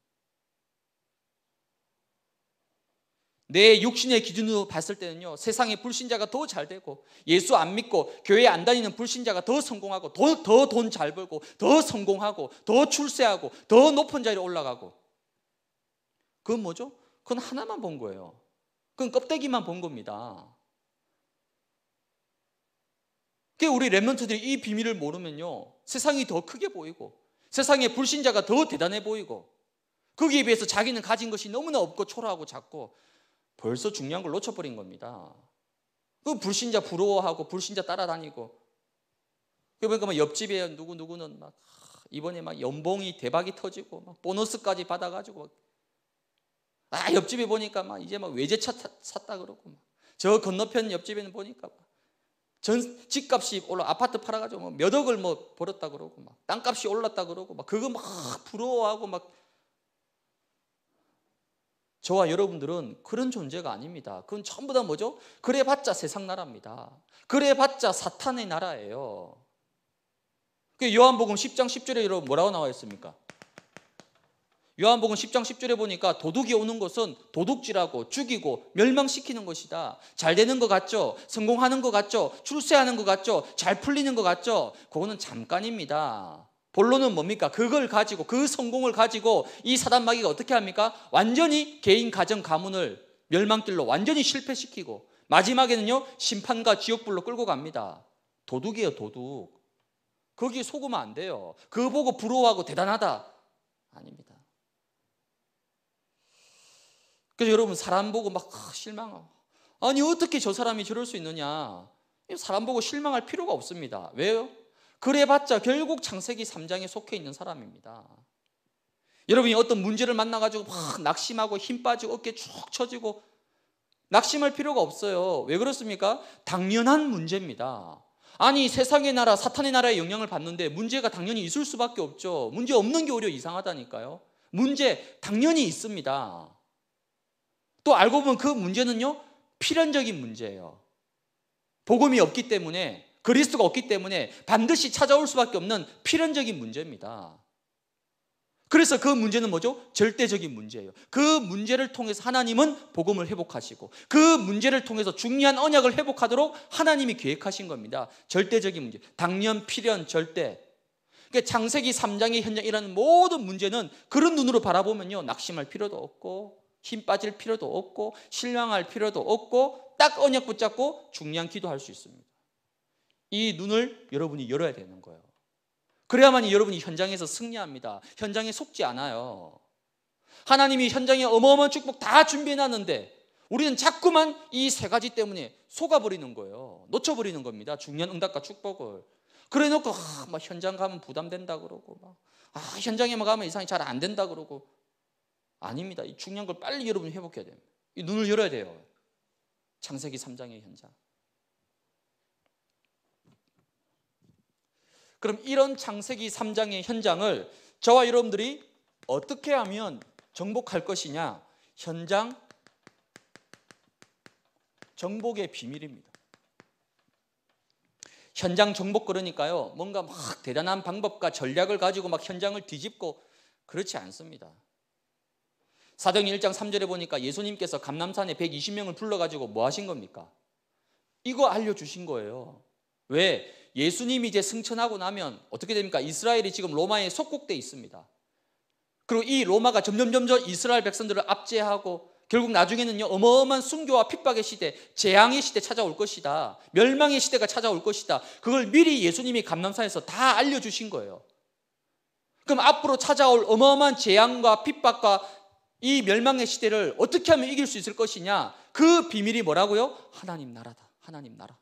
내 육신의 기준으로 봤을 때는요, 세상의 불신자가 더 잘 되고, 예수 안 믿고, 교회 안 다니는 불신자가 더 성공하고, 더, 돈 잘 벌고, 더 성공하고, 더 출세하고, 더 높은 자리에 올라가고. 그건 뭐죠? 그건 하나만 본 거예요. 그건 껍데기만 본 겁니다. 그게 우리 랩런트들이 이 비밀을 모르면요. 세상이 더 크게 보이고 세상에 불신자가 더 대단해 보이고 거기에 비해서 자기는 가진 것이 너무나 없고 초라하고 작고 벌써 중요한 걸 놓쳐버린 겁니다. 그 불신자 부러워하고 불신자 따라다니고 그러니까 막 옆집에 누구 누구는 막 이번에 막 연봉이 대박이 터지고 막 보너스까지 받아가지고 막아 옆집에 보니까 막 이제 막 외제차 탔, 샀다 그러고 막 저 건너편 옆집에는 보니까 막전 집값이 올라 아파트 팔아가지고 뭐몇 억을 뭐 벌었다 그러고 막 땅값이 올랐다 그러고 막 그거 막 부러워하고 막 저와 여러분들은 그런 존재가 아닙니다. 그건 전부 다 뭐죠? 그래봤자 세상 나라입니다. 그래봤자 사탄의 나라예요. 그 요한복음 10장 10절에 여러분 뭐라고 나와 있습니까? 요한복음 10장 10절에 보니까 도둑이 오는 것은 도둑질하고 죽이고 멸망시키는 것이다. 잘 되는 것 같죠? 성공하는 것 같죠? 출세하는 것 같죠? 잘 풀리는 것 같죠? 그거는 잠깐입니다. 본론은 뭡니까? 그걸 가지고 그 성공을 가지고 이 사단 마귀가 어떻게 합니까? 완전히 개인 가정 가문을 멸망길로 완전히 실패시키고 마지막에는요 심판과 지옥불로 끌고 갑니다. 도둑이에요 도둑. 거기 속으면 안 돼요. 그거 보고 부러워하고 대단하다 아닙니다. 그래서 여러분 사람 보고 막 아, 실망하고 아니 어떻게 저 사람이 저럴 수 있느냐 사람 보고 실망할 필요가 없습니다. 왜요? 그래봤자 결국 창세기 3장에 속해 있는 사람입니다. 여러분이 어떤 문제를 만나가지고 막 낙심하고 힘 빠지고 어깨 축 처지고 낙심할 필요가 없어요. 왜 그렇습니까? 당연한 문제입니다. 아니 세상의 나라 사탄의 나라의 영향을 받는데 문제가 당연히 있을 수밖에 없죠. 문제 없는 게 오히려 이상하다니까요. 문제 당연히 있습니다. 또 알고 보면 그 문제는요, 필연적인 문제예요. 복음이 없기 때문에, 그리스도가 없기 때문에 반드시 찾아올 수밖에 없는 필연적인 문제입니다. 그래서 그 문제는 뭐죠? 절대적인 문제예요. 그 문제를 통해서 하나님은 복음을 회복하시고 그 문제를 통해서 중요한 언약을 회복하도록 하나님이 계획하신 겁니다. 절대적인 문제. 당연 필연, 절대. 그러니까 창세기 3장의 현장이라는 모든 문제는 그런 눈으로 바라보면요. 낙심할 필요도 없고 힘 빠질 필요도 없고 실망할 필요도 없고 딱 언약 붙잡고 중량 기도할 수 있습니다. 이 눈을 여러분이 열어야 되는 거예요. 그래야만 여러분이 현장에서 승리합니다. 현장에 속지 않아요. 하나님이 현장에 어마어마한 축복 다 준비해 놨는데 우리는 자꾸만 이 세 가지 때문에 속아버리는 거예요. 놓쳐버리는 겁니다. 중요 응답과 축복을. 그래 놓고, 아, 막 현장 가면 부담된다 그러고, 막, 아, 현장에 가면 이상이 잘 안 된다 그러고. 아닙니다. 이 중요한 걸 빨리 여러분이 회복해야 됩니다. 이 눈을 열어야 돼요. 창세기 3장의 현장. 그럼 이런 창세기 3장의 현장을 저와 여러분들이 어떻게 하면 정복할 것이냐? 현장 정복의 비밀입니다. 현장 정복 그러니까요. 뭔가 막 대단한 방법과 전략을 가지고 막 현장을 뒤집고 그렇지 않습니다. 사도행 1장 3절에 보니까 예수님께서 감남산에 120명을 불러가지고 뭐 하신 겁니까? 이거 알려주신 거예요. 왜? 예수님이 이제 승천하고 나면 어떻게 됩니까? 이스라엘이 지금 로마에 속국돼 있습니다. 그리고 이 로마가 점점 점점 이스라엘 백성들을 압제하고 결국 나중에는요 어마어마한 순교와 핍박의 시대, 재앙의 시대 찾아올 것이다. 멸망의 시대가 찾아올 것이다. 그걸 미리 예수님이 감남산에서 다 알려주신 거예요. 그럼 앞으로 찾아올 어마어마한 재앙과 핍박과 이 멸망의 시대를 어떻게 하면 이길 수 있을 것이냐? 그 비밀이 뭐라고요? 하나님 나라다. 하나님 나라.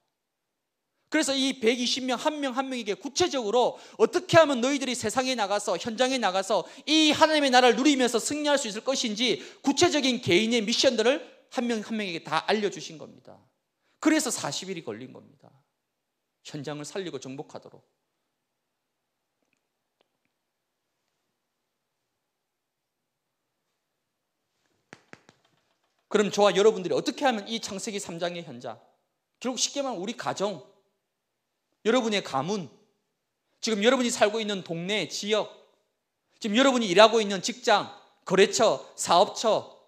그래서 이 120명 한 명 한 명에게 구체적으로 어떻게 하면 너희들이 세상에 나가서 현장에 나가서 이 하나님의 나라를 누리면서 승리할 수 있을 것인지 구체적인 개인의 미션들을 한 명한 한 명에게 다 알려주신 겁니다. 그래서 40일이 걸린 겁니다. 현장을 살리고 정복하도록. 그럼 저와 여러분들이 어떻게 하면 이 창세기 3장의 현장, 결국 쉽게 말하면 우리 가정, 여러분의 가문, 지금 여러분이 살고 있는 동네, 지역, 지금 여러분이 일하고 있는 직장, 거래처, 사업처,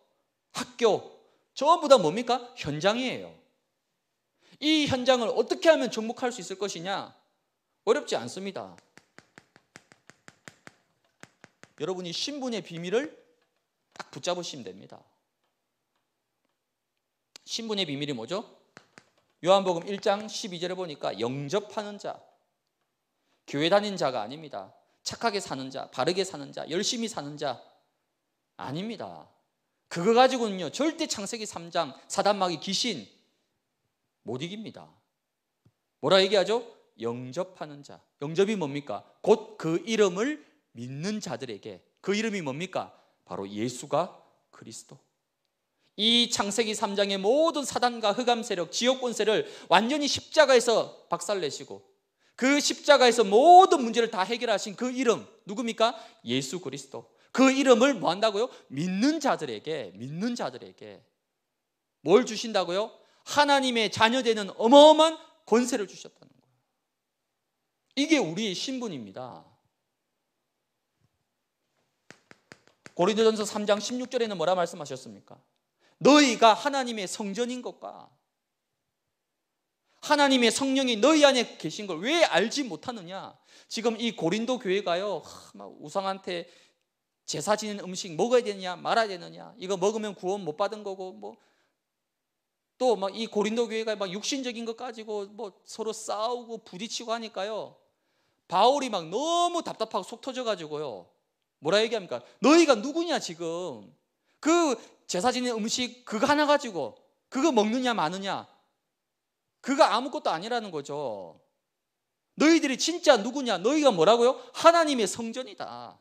학교, 전부 다 뭡니까? 현장이에요. 이 현장을 어떻게 하면 정복할 수 있을 것이냐? 어렵지 않습니다. 여러분이 신분의 비밀을 딱 붙잡으시면 됩니다. 신분의 비밀이 뭐죠? 요한복음 1장 12절에 보니까 영접하는 자, 교회 다닌 자가 아닙니다. 착하게 사는 자, 바르게 사는 자, 열심히 사는 자 아닙니다. 그거 가지고는요. 절대 창세기 3장 사단마귀 귀신 못 이깁니다. 뭐라 얘기하죠? 영접하는 자. 영접이 뭡니까? 곧 그 이름을 믿는 자들에게 그 이름이 뭡니까? 바로 예수가 그리스도. 이 창세기 3장의 모든 사단과 흑암 세력, 지역 권세를 완전히 십자가에서 박살내시고 그 십자가에서 모든 문제를 다 해결하신 그 이름 누굽니까? 예수 그리스도. 그 이름을 뭐 한다고요? 믿는 자들에게 믿는 자들에게 뭘 주신다고요? 하나님의 자녀 되는 어마어마한 권세를 주셨다는 거예요. 이게 우리의 신분입니다. 고린도전서 3장 16절에는 뭐라 말씀하셨습니까? 너희가 하나님의 성전인 것과 하나님의 성령이 너희 안에 계신 걸 왜 알지 못하느냐? 지금 이 고린도 교회가요, 우상한테 제사 지는 음식 먹어야 되느냐, 말아야 되느냐, 이거 먹으면 구원 못 받은 거고, 뭐, 또 막 이 고린도 교회가 막 육신적인 것 가지고 뭐 서로 싸우고 부딪히고 하니까요, 바울이 막 너무 답답하고 속 터져가지고요, 뭐라 얘기합니까? 너희가 누구냐, 지금? 그 제사 지는 음식 그거 하나 가지고 그거 먹느냐 마느냐 그거 아무것도 아니라는 거죠. 너희들이 진짜 누구냐? 너희가 뭐라고요? 하나님의 성전이다.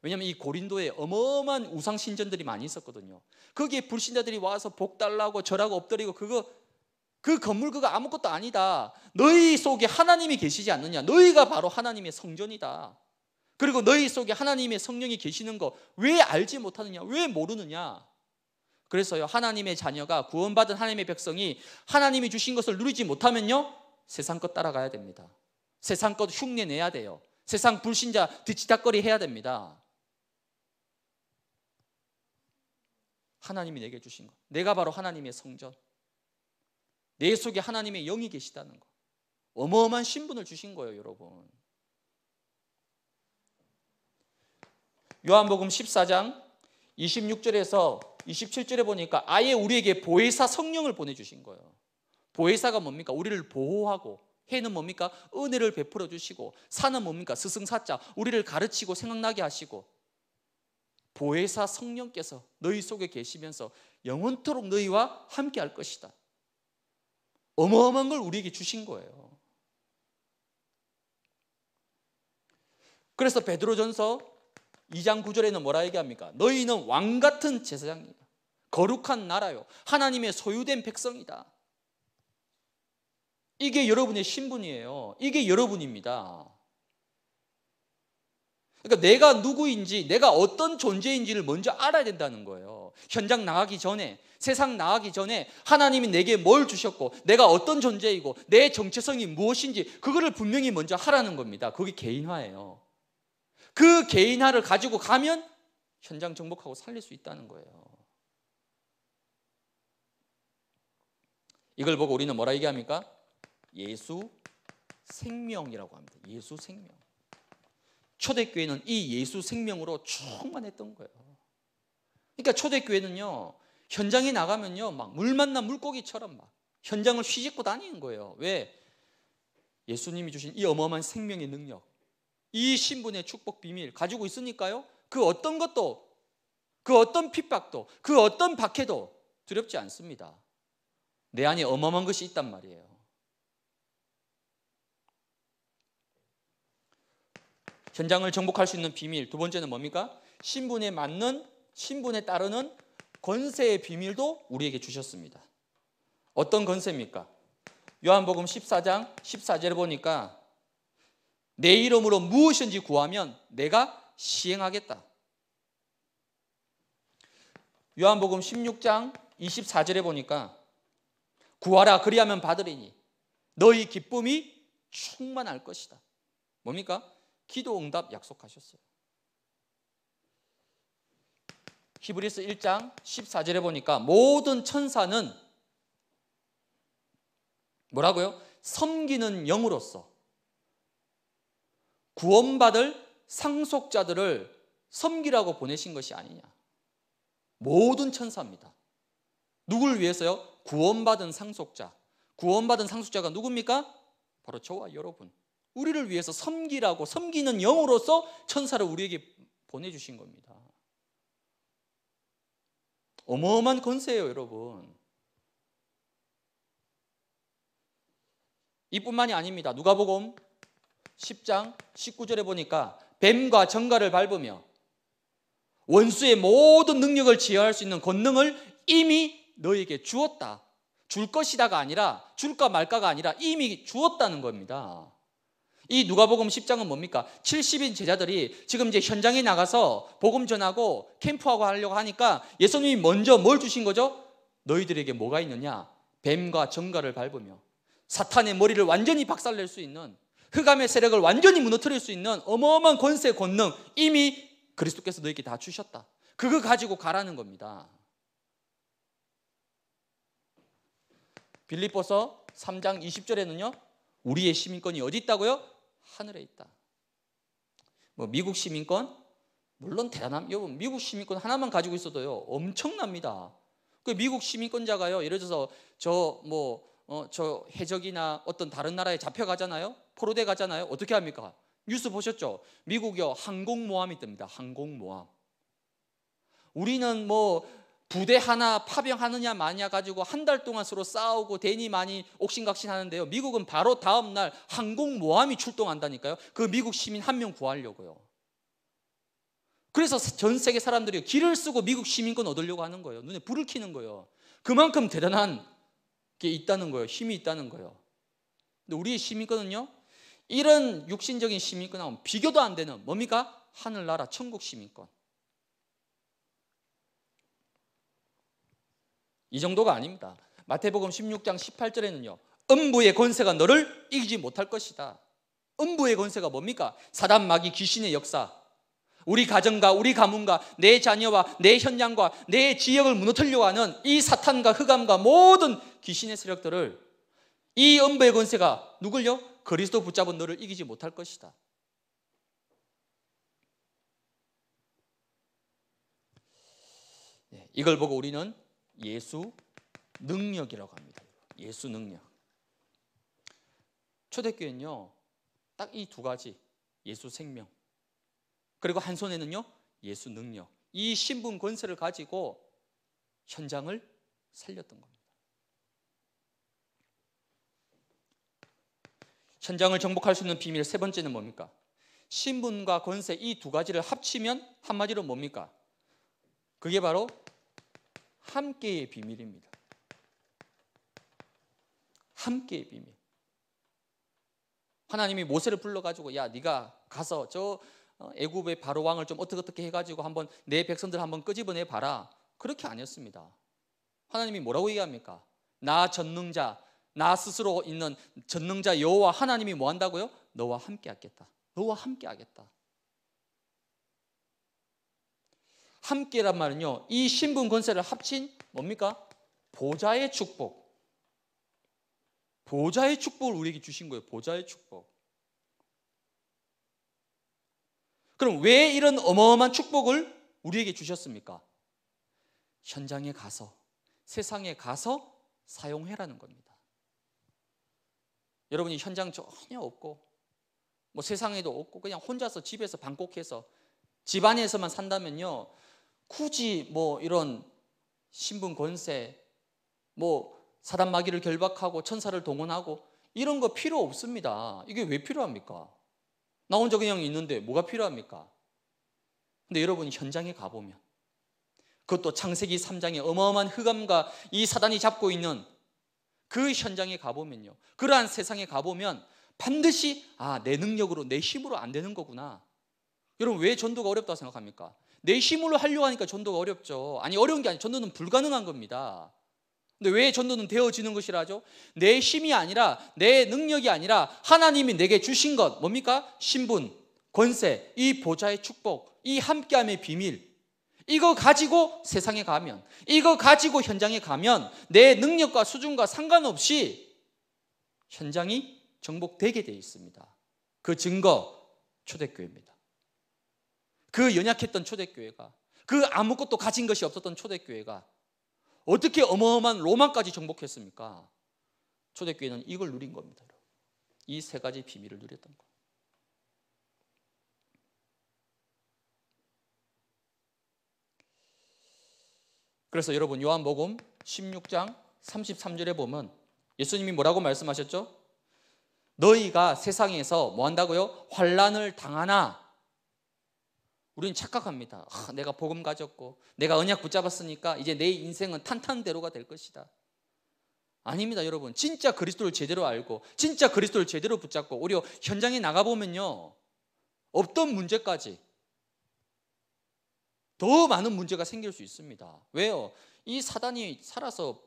왜냐하면 이 고린도에 어마어마한 우상 신전들이 많이 있었거든요. 거기에 불신자들이 와서 복 달라고 절하고 엎드리고 그거 그 건물 그거 아무것도 아니다. 너희 속에 하나님이 계시지 않느냐? 너희가 바로 하나님의 성전이다. 그리고 너희 속에 하나님의 성령이 계시는 거 왜 알지 못하느냐? 왜 모르느냐? 그래서요. 하나님의 자녀가 구원받은 하나님의 백성이 하나님이 주신 것을 누리지 못하면요. 세상 것 따라가야 됩니다. 세상 것 흉내 내야 돼요. 세상 불신자 뒤치다거리 해야 됩니다. 하나님이 내게 주신 것. 내가 바로 하나님의 성전. 내 속에 하나님의 영이 계시다는 것. 어마어마한 신분을 주신 거예요, 여러분. 요한복음 14장 26절에서 27절에 보니까 아예 우리에게 보혜사 성령을 보내주신 거예요. 보혜사가 뭡니까? 우리를 보호하고 해는 뭡니까? 은혜를 베풀어 주시고 사는 뭡니까? 스승사자 우리를 가르치고 생각나게 하시고 보혜사 성령께서 너희 속에 계시면서 영원토록 너희와 함께 할 것이다. 어마어마한 걸 우리에게 주신 거예요. 그래서 베드로전서 2장 9절에는 뭐라 얘기합니까? 너희는 왕 같은 제사장이다. 거룩한 나라요. 하나님의 소유된 백성이다. 이게 여러분의 신분이에요. 이게 여러분입니다. 그러니까 내가 누구인지, 내가 어떤 존재인지를 먼저 알아야 된다는 거예요. 현장 나가기 전에, 세상 나가기 전에 하나님이 내게 뭘 주셨고, 내가 어떤 존재이고, 내 정체성이 무엇인지, 그거를 분명히 먼저 하라는 겁니다. 그게 개인화예요. 그 개인화를 가지고 가면 현장 정복하고 살릴 수 있다는 거예요. 이걸 보고 우리는 뭐라 얘기합니까? 예수 생명이라고 합니다. 예수 생명. 초대교회는 이 예수 생명으로 충만했던 거예요. 그러니까 초대교회는요, 현장에 나가면요, 막 물 만난 물고기처럼 막 현장을 휘짓고 다니는 거예요. 왜? 예수님이 주신 이 어마어마한 생명의 능력. 이 신분의 축복 비밀 가지고 있으니까요. 그 어떤 것도 그 어떤 핍박도 그 어떤 박해도 두렵지 않습니다. 내 안에 어마어마한 것이 있단 말이에요. 현장을 정복할 수 있는 비밀 두 번째는 뭡니까? 신분에 맞는 신분에 따르는 권세의 비밀도 우리에게 주셨습니다. 어떤 권세입니까? 요한복음 14장 14절에 보니까 내 이름으로 무엇인지 구하면 내가 시행하겠다. 요한복음 16장 24절에 보니까 구하라 그리하면 받으리니 너희 기쁨이 충만할 것이다. 뭡니까? 기도 응답 약속하셨어요. 히브리스 1장 14절에 보니까 모든 천사는 뭐라고요? 섬기는 영으로서 구원받을 상속자들을 섬기라고 보내신 것이 아니냐. 모든 천사입니다. 누굴 위해서요? 구원받은 상속자. 구원받은 상속자가 누굽니까? 바로 저와 여러분. 우리를 위해서 섬기라고 섬기는 영으로서 천사를 우리에게 보내주신 겁니다. 어마어마한 권세예요, 여러분. 이뿐만이 아닙니다. 누가복음 10장 19절에 보니까 뱀과 정갈을 밟으며 원수의 모든 능력을 지어할수 있는 권능을 이미 너에게 주었다. 줄 것이다가 아니라 줄까 말까가 아니라 이미 주었다는 겁니다. 이 누가복음 10장은 뭡니까? 70인 제자들이 지금 이제 현장에 나가서 복음 전하고 캠프하고 하려고 하니까 예수님이 먼저 뭘 주신 거죠? 너희들에게 뭐가 있느냐? 뱀과 정갈을 밟으며 사탄의 머리를 완전히 박살낼 수 있는 흑암의 세력을 완전히 무너뜨릴 수 있는 어마어마한 권세 권능 이미 그리스도께서 너에게 다 주셨다. 그거 가지고 가라는 겁니다. 빌립보서 3장 20절에는요. 우리의 시민권이 어디 있다고요? 하늘에 있다. 뭐 미국 시민권 물론 대단함. 여러분 미국 시민권 하나만 가지고 있어도요. 엄청납니다. 그 미국 시민권자가요. 예를 들어서 저뭐저 뭐, 어, 해적이나 어떤 다른 나라에 잡혀가잖아요. 포로대 가잖아요. 어떻게 합니까? 뉴스 보셨죠? 미국이요. 항공모함이 뜹니다. 항공모함. 우리는 뭐 부대 하나 파병하느냐 마냐 가지고 한 달 동안 서로 싸우고 대니 많이 옥신각신 하는데요. 미국은 바로 다음 날 항공모함이 출동한다니까요. 그 미국 시민 한 명 구하려고요. 그래서 전 세계 사람들이 길을 쓰고 미국 시민권 얻으려고 하는 거예요. 눈에 불을 켜는 거예요. 그만큼 대단한 게 있다는 거예요. 힘이 있다는 거예요. 근데 우리의 시민권은요. 이런 육신적인 시민권하고 비교도 안 되는 뭡니까? 하늘나라 천국 시민권. 이 정도가 아닙니다. 마태복음 16장 18절에는요. 음부의 권세가 너를 이기지 못할 것이다. 음부의 권세가 뭡니까? 사단 마귀 귀신의 역사. 우리 가정과 우리 가문과 내 자녀와 내 현장과 내 지역을 무너뜨리려고 하는 이 사탄과 흑암과 모든 귀신의 세력들을 이 음부의 권세가 누굴요? 그리스도 붙잡은 너를 이기지 못할 것이다. 네, 이걸 보고 우리는 예수 능력이라고 합니다. 예수 능력. 초대교회는요, 딱 이 두 가지. 예수 생명. 그리고 한 손에는요, 예수 능력. 이 신분 권세를 가지고 현장을 살렸던 겁니다. 현장을 정복할 수 있는 비밀 세 번째는 뭡니까? 신분과 권세 이 두 가지를 합치면 한마디로 뭡니까? 그게 바로 함께의 비밀입니다. 함께의 비밀. 하나님이 모세를 불러가지고 야 네가 가서 저 어, 애굽의 바로 왕을 좀 어떻게 어떻게 해가지고 한번 내 백성들 한번 끄집어내 봐라. 그렇게 아니었습니다. 하나님이 뭐라고 얘기합니까? 나 전능자 나 스스로 있는 전능자 여호와 하나님이 뭐 한다고요? 너와 함께 하겠다. 너와 함께 하겠다. 함께란 말은요. 이 신분 권세를 합친 뭡니까? 보좌의 축복. 보좌의 축복을 우리에게 주신 거예요. 보좌의 축복. 그럼 왜 이런 어마어마한 축복을 우리에게 주셨습니까? 현장에 가서 세상에 가서 사용해라는 겁니다. 여러분이 현장 전혀 없고 뭐 세상에도 없고 그냥 혼자서 집에서 방콕해서 집안에서만 산다면요 굳이 뭐 이런 신분 권세 뭐 사단 마귀를 결박하고 천사를 동원하고 이런 거 필요 없습니다. 이게 왜 필요합니까? 나 혼자 그냥 있는데 뭐가 필요합니까? 근데 여러분 현장에 가보면 그것도 창세기 3장의 어마어마한 흑암과 이 사단이 잡고 있는 그 현장에 가보면요. 그러한 세상에 가보면 반드시 아, 내 능력으로, 내 힘으로 안 되는 거구나. 여러분, 왜 전도가 어렵다고 생각합니까? 내 힘으로 하려고 하니까 전도가 어렵죠. 아니, 어려운 게아니에요 전도는 불가능한 겁니다. 근데 왜 전도는 되어지는 것이라죠? 내 힘이 아니라 내 능력이 아니라 하나님이 내게 주신 것 뭡니까? 신분, 권세, 이 보좌의 축복, 이 함께함의 비밀 이거 가지고 세상에 가면, 이거 가지고 현장에 가면 내 능력과 수준과 상관없이 현장이 정복되게 되어 있습니다. 그 증거 초대교회입니다. 그 연약했던 초대교회가, 그 아무것도 가진 것이 없었던 초대교회가 어떻게 어마어마한 로마까지 정복했습니까? 초대교회는 이걸 누린 겁니다. 이 세 가지 비밀을 누렸던 거. 그래서 여러분 요한복음 16장 33절에 보면 예수님이 뭐라고 말씀하셨죠? 너희가 세상에서 뭐 한다고요? 환란을 당하나 우리는 착각합니다. 아, 내가 복음 가졌고 내가 언약 붙잡았으니까 이제 내 인생은 탄탄대로가 될 것이다. 아닙니다, 여러분. 진짜 그리스도를 제대로 알고 진짜 그리스도를 제대로 붙잡고 오히 현장에 나가 보면요. 없던 문제까지 더 많은 문제가 생길 수 있습니다. 왜요? 이 사단이 살아서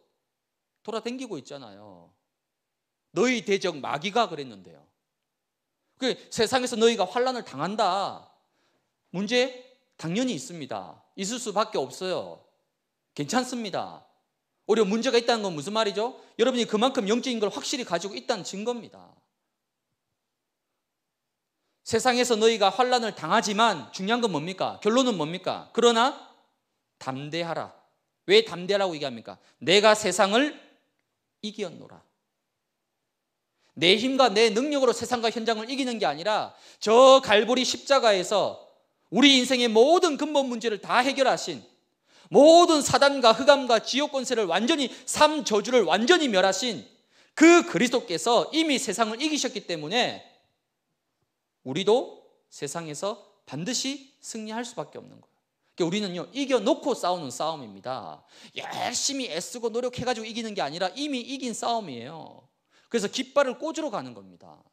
돌아댕기고 있잖아요. 너희 대적 마귀가 그랬는데요. 그 세상에서 너희가 환란을 당한다. 문제 당연히 있습니다. 있을 수밖에 없어요. 괜찮습니다. 오히려 문제가 있다는 건 무슨 말이죠? 여러분이 그만큼 영적인 걸 확실히 가지고 있다는 증거입니다. 세상에서 너희가 환란을 당하지만 중요한 건 뭡니까? 결론은 뭡니까? 그러나 담대하라. 왜 담대하라고 얘기합니까? 내가 세상을 이기었노라. 내 힘과 내 능력으로 세상과 현장을 이기는 게 아니라 저 갈보리 십자가에서 우리 인생의 모든 근본 문제를 다 해결하신 모든 사단과 흑암과 지옥 권세를 완전히 삶 저주를 완전히 멸하신 그 그리스도께서 이미 세상을 이기셨기 때문에 우리도 세상에서 반드시 승리할 수밖에 없는 거예요. 그러니까 우리는요 이겨놓고 싸우는 싸움입니다. 열심히 애쓰고 노력해가지고 이기는 게 아니라 이미 이긴 싸움이에요. 그래서 깃발을 꽂으러 가는 겁니다.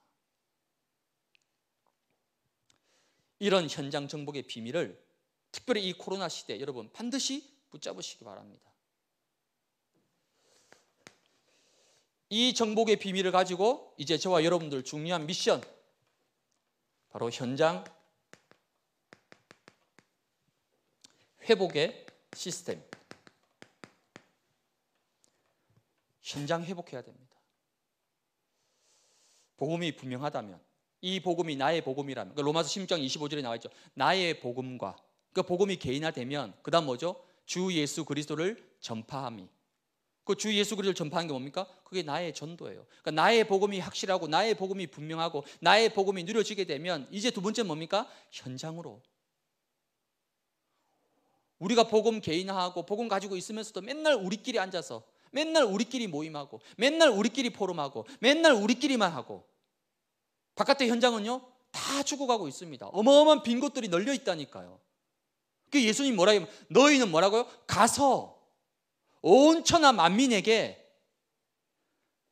이런 현장 정복의 비밀을 특별히 이 코로나 시대 여러분 반드시 붙잡으시기 바랍니다. 이 정복의 비밀을 가지고 이제 저와 여러분들 중요한 미션 바로 현장 회복의 시스템. 현장 회복해야 됩니다. 복음이 분명하다면 이 복음이 나의 복음이라면 그러니까 로마서 16장 25절에 나와 있죠. 나의 복음과 그 그러니까 복음이 개인화되면 그다음 뭐죠? 주 예수 그리스도를 전파함이 그주 예수 그리스도를 전파하는 게 뭡니까? 그게 나의 전도예요. 그러니까 나의 복음이 확실하고 나의 복음이 분명하고 나의 복음이 누려지게 되면 이제 두 번째 뭡니까? 현장으로 우리가 복음 개인화하고 복음 가지고 있으면서도 맨날 우리끼리 앉아서 맨날 우리끼리 모임하고 맨날 우리끼리 포럼하고 맨날 우리끼리만 하고 바깥의 현장은요 다 죽어가고 있습니다. 어마어마한 빈 곳들이 널려 있다니까요. 그 예수님 뭐라 하면 너희는 뭐라고요? 가서 온 천하 만민에게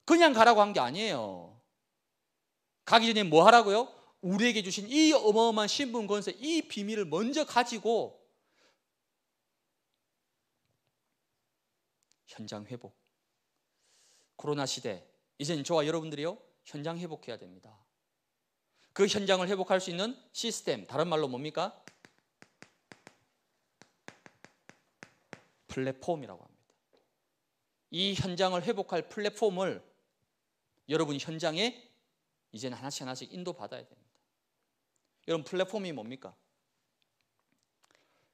그냥 가라고 한 게 아니에요. 가기 전에 뭐 하라고요? 우리에게 주신 이 어마어마한 신분 권세, 이 비밀을 먼저 가지고 현장 회복. 코로나 시대, 이젠 저와 여러분들이요, 현장 회복해야 됩니다. 그 현장을 회복할 수 있는 시스템, 다른 말로 뭡니까? 플랫폼이라고 합니다. 이 현장을 회복할 플랫폼을 여러분 현장에 이제는 하나씩 하나씩 인도받아야 됩니다. 여러분 플랫폼이 뭡니까?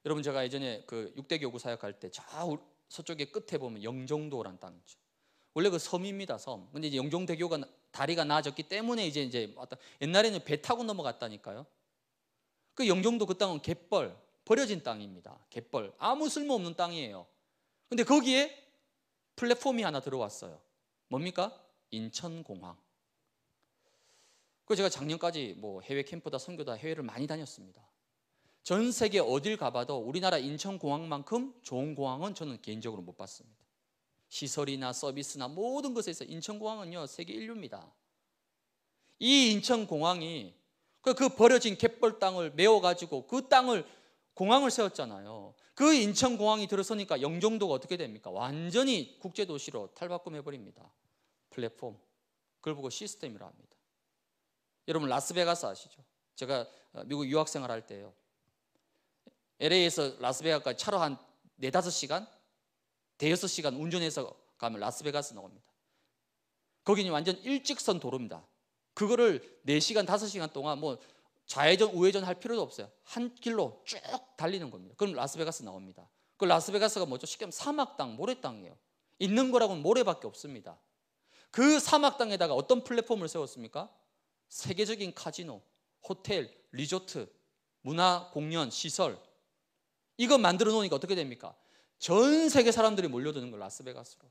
여러분 제가 예전에 그 6대 교구 사역할 때좌 서쪽의 끝에 보면 영종도란 땅이죠. 원래 그 섬입니다, 섬. 근데 이제 영종대교가 다리가 나아졌기 때문에 이제 이제 왔다. 옛날에는 배 타고 넘어갔다니까요. 그 영종도 그 땅은 갯벌, 버려진 땅입니다. 갯벌. 아무 쓸모없는 땅이에요. 근데 거기에 플랫폼이 하나 들어왔어요. 뭡니까? 인천공항. 그 제가 작년까지 뭐 해외 캠프다 선교다 해외를 많이 다녔습니다. 전 세계 어딜 가봐도 우리나라 인천공항만큼 좋은 공항은 저는 개인적으로 못 봤습니다. 시설이나 서비스나 모든 것에 있어 인천공항은요 세계 인류입니다이 인천공항이 그, 그 버려진 갯벌 땅을 메워가지고 그 땅을 공항을 세웠잖아요. 그 인천공항이 들어서니까 영종도가 어떻게 됩니까? 완전히 국제도시로 탈바꿈해버립니다. 플랫폼. 그걸 보고 시스템이라 합니다. 여러분, 라스베가스 아시죠? 제가 어, 미국 유학생활 할 때요. LA에서 라스베가까지 차로 한 4, 5시간? 대여섯 시간 운전해서 가면 라스베가스 나옵니다. 거기는 완전 일직선 도로입니다. 그거를 4시간, 5시간 동안 뭐 좌회전, 우회전 할 필요도 없어요. 한 길로 쭉 달리는 겁니다. 그럼 라스베가스 나옵니다. 그 라스베가스가 뭐죠? 쉽게 말하면 사막땅, 모래땅이에요. 있는 거라고는 모래밖에 없습니다. 그 사막땅에다가 어떤 플랫폼을 세웠습니까? 세계적인 카지노, 호텔, 리조트, 문화 공연 시설 이거 만들어 놓으니까 어떻게 됩니까? 전 세계 사람들이 몰려드는 걸 라스베가스로.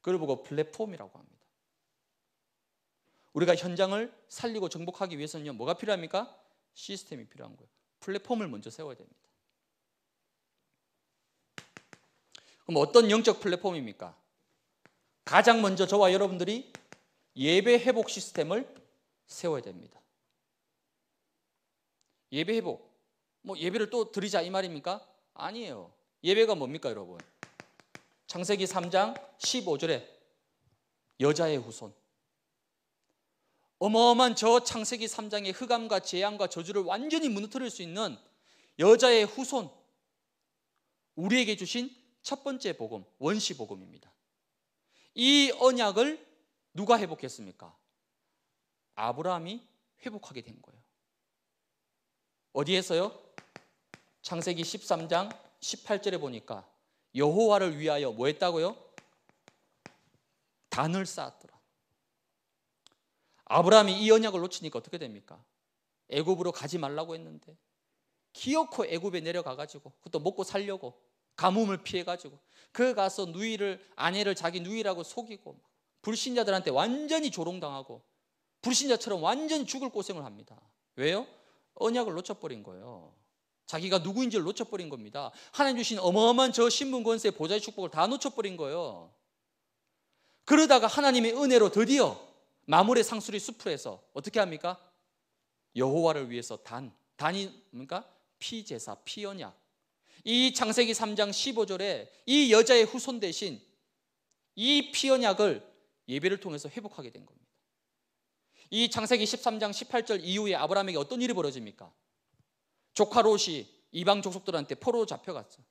그걸 보고 플랫폼이라고 합니다. 우리가 현장을 살리고 정복하기 위해서는요, 뭐가 필요합니까? 시스템이 필요한 거예요. 플랫폼을 먼저 세워야 됩니다. 그럼 어떤 영적 플랫폼입니까? 가장 먼저 저와 여러분들이 예배 회복 시스템을 세워야 됩니다. 예배 회복. 뭐 예배를 또 드리자 이 말입니까? 아니에요. 예배가 뭡니까, 여러분? 창세기 3장 15절에 여자의 후손 어마어마한 저 창세기 3장의 흑암과 재앙과 저주를 완전히 무너뜨릴 수 있는 여자의 후손 우리에게 주신 첫 번째 복음 원시 복음입니다. 이 언약을 누가 회복했습니까? 아브라함이 회복하게 된 거예요. 어디에서요? 창세기 13장 18절에 보니까 여호와를 위하여 뭐 했다고요? 단을 쌓았더라. 아브라함이 이 언약을 놓치니까 어떻게 됩니까? 애굽으로 가지 말라고 했는데 기어코 애굽에 내려가 가지고 그것도 먹고 살려고 가뭄을 피해 가지고 그 가서 누이를 아내를 자기 누이라고 속이고 불신자들한테 완전히 조롱당하고 불신자처럼 완전 죽을 고생을 합니다. 왜요? 언약을 놓쳐버린 거예요. 자기가 누구인지를 놓쳐버린 겁니다. 하나님 주신 어마어마한 저 신분 권세 보좌의 축복을 다 놓쳐버린 거예요. 그러다가 하나님의 은혜로 드디어 마물의 상수리 수풀에서 어떻게 합니까? 여호와를 위해서 단 단이 뭡니까? 피제사 피언약 이 창세기 3장 15절에 이 여자의 후손 대신 이 피언약을 예배를 통해서 회복하게 된 겁니다. 이 창세기 13장 18절 이후에 아브라함에게 어떤 일이 벌어집니까? 조카 롯이 이방 족속들한테 포로 잡혀갔죠.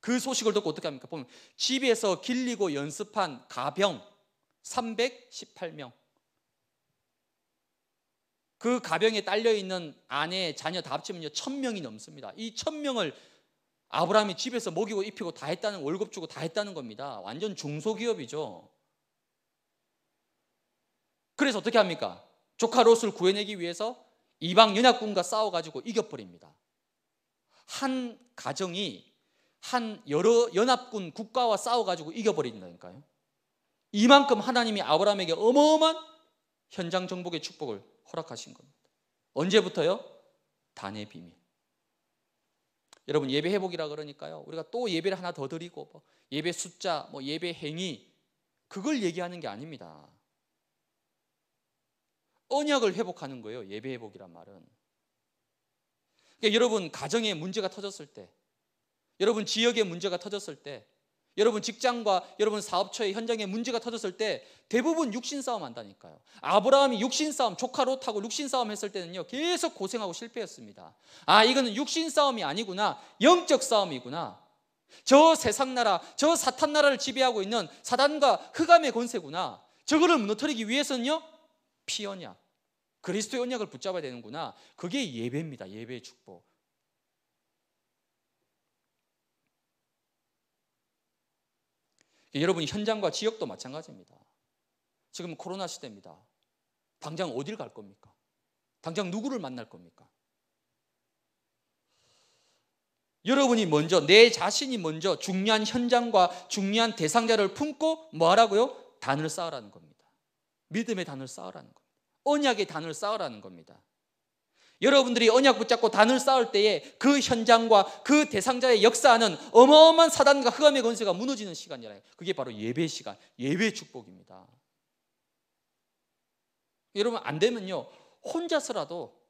그 소식을 듣고 어떻게 합니까? 보면 집에서 길리고 연습한 가병 318명 그 가병에 딸려 있는 아내, 자녀 다합치면천 명이 넘습니다. 이 천 명을 아브라함이 집에서 먹이고 입히고 다 했다는 월급 주고 다 했다는 겁니다. 완전 중소기업이죠. 그래서 어떻게 합니까? 조카 롯을 구해내기 위해서 이방 연합군과 싸워가지고 이겨버립니다. 한 가정이 한 여러 연합군 국가와 싸워가지고 이겨버린다니까요. 이만큼 하나님이 아브라함에게 어마어마한 현장 정복의 축복을 허락하신 겁니다. 언제부터요? 단의 비밀. 여러분 예배 회복이라 그러니까요. 우리가 또 예배를 하나 더 드리고 뭐 예배 숫자, 뭐 예배 행위 그걸 얘기하는 게 아닙니다. 언약을 회복하는 거예요. 예배 회복이란 말은. 그러니까 여러분 가정에 문제가 터졌을 때, 여러분 지역에 문제가 터졌을 때, 여러분 직장과 여러분 사업처의 현장에 문제가 터졌을 때 대부분 육신 싸움 한다니까요. 아브라함이 육신 싸움, 조카 롯하고 육신 싸움 했을 때는요. 계속 고생하고 실패했습니다. 아, 이거는 육신 싸움이 아니구나. 영적 싸움이구나. 저 세상 나라, 저 사탄 나라를 지배하고 있는 사단과 흑암의 권세구나. 저거를 무너뜨리기 위해서는요. 피 언약, 그리스도의 언약을 붙잡아야 되는구나. 그게 예배입니다. 예배의 축복. 여러분 현장과 지역도 마찬가지입니다. 지금 코로나 시대입니다. 당장 어딜 갈 겁니까? 당장 누구를 만날 겁니까? 여러분이 먼저 내 자신이 먼저 중요한 현장과 중요한 대상자를 품고 뭐하라고요? 단을 쌓으라는 겁니다. 믿음의 단을 쌓으라는 겁니다. 언약의 단을 쌓으라는 겁니다. 여러분들이 언약 붙잡고 단을 쌓을 때에 그 현장과 그 대상자의 역사하는 어마어마한 사단과 흑암의 권세가 무너지는 시간이라요. 그게 바로 예배 시간, 예배 축복입니다. 여러분 안 되면요. 혼자서라도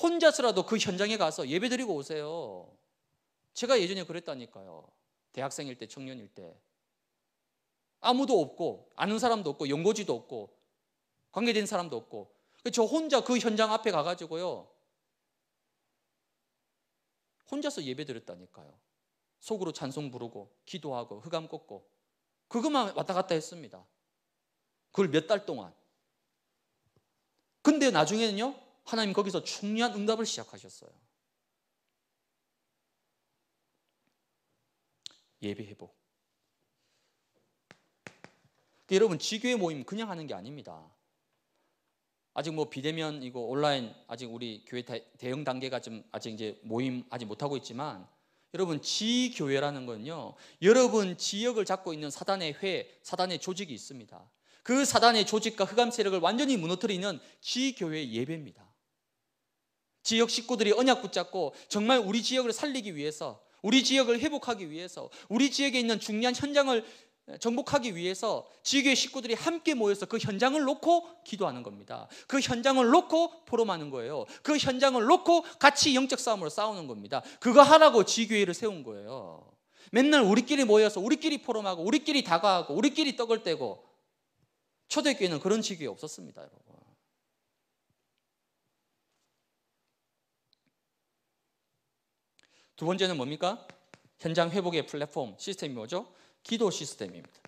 혼자서라도 그 현장에 가서 예배드리고 오세요. 제가 예전에 그랬다니까요. 대학생일 때, 청년일 때. 아무도 없고 아는 사람도 없고 연고지도 없고 관계된 사람도 없고 저 혼자 그 현장 앞에 가가지고요. 혼자서 예배 드렸다니까요. 속으로 찬송 부르고, 기도하고, 흑암 꺾고, 그것만 왔다 갔다 했습니다. 그걸 몇 달 동안. 근데 나중에는요, 하나님 거기서 중요한 응답을 시작하셨어요. 예배 회복. 여러분, 지교의 모임 그냥 하는 게 아닙니다. 아직 뭐 비대면이고 온라인 아직 우리 교회 대응 단계가 좀 아직 이제 모임 아직 못 하고 있지만 여러분 지교회라는 건요 여러분 지역을 잡고 있는 사단의 회 사단의 조직이 있습니다 그 사단의 조직과 흑암 세력을 완전히 무너뜨리는 지교회 예배입니다 지역 식구들이 언약 붙잡고 정말 우리 지역을 살리기 위해서 우리 지역을 회복하기 위해서 우리 지역에 있는 중요한 현장을 정복하기 위해서 지교의 식구들이 함께 모여서 그 현장을 놓고 기도하는 겁니다. 그 현장을 놓고 포럼하는 거예요. 그 현장을 놓고 같이 영적 싸움으로 싸우는 겁니다. 그거 하라고 지교회를 세운 거예요. 맨날 우리끼리 모여서 우리끼리 포럼하고 우리끼리 다가하고 우리끼리 떡을 떼고 초대교회는 그런 지교회 없었습니다, 여러분. 두 번째는 뭡니까? 현장 회복의 플랫폼 시스템이 뭐죠? 기도 시스템입니다.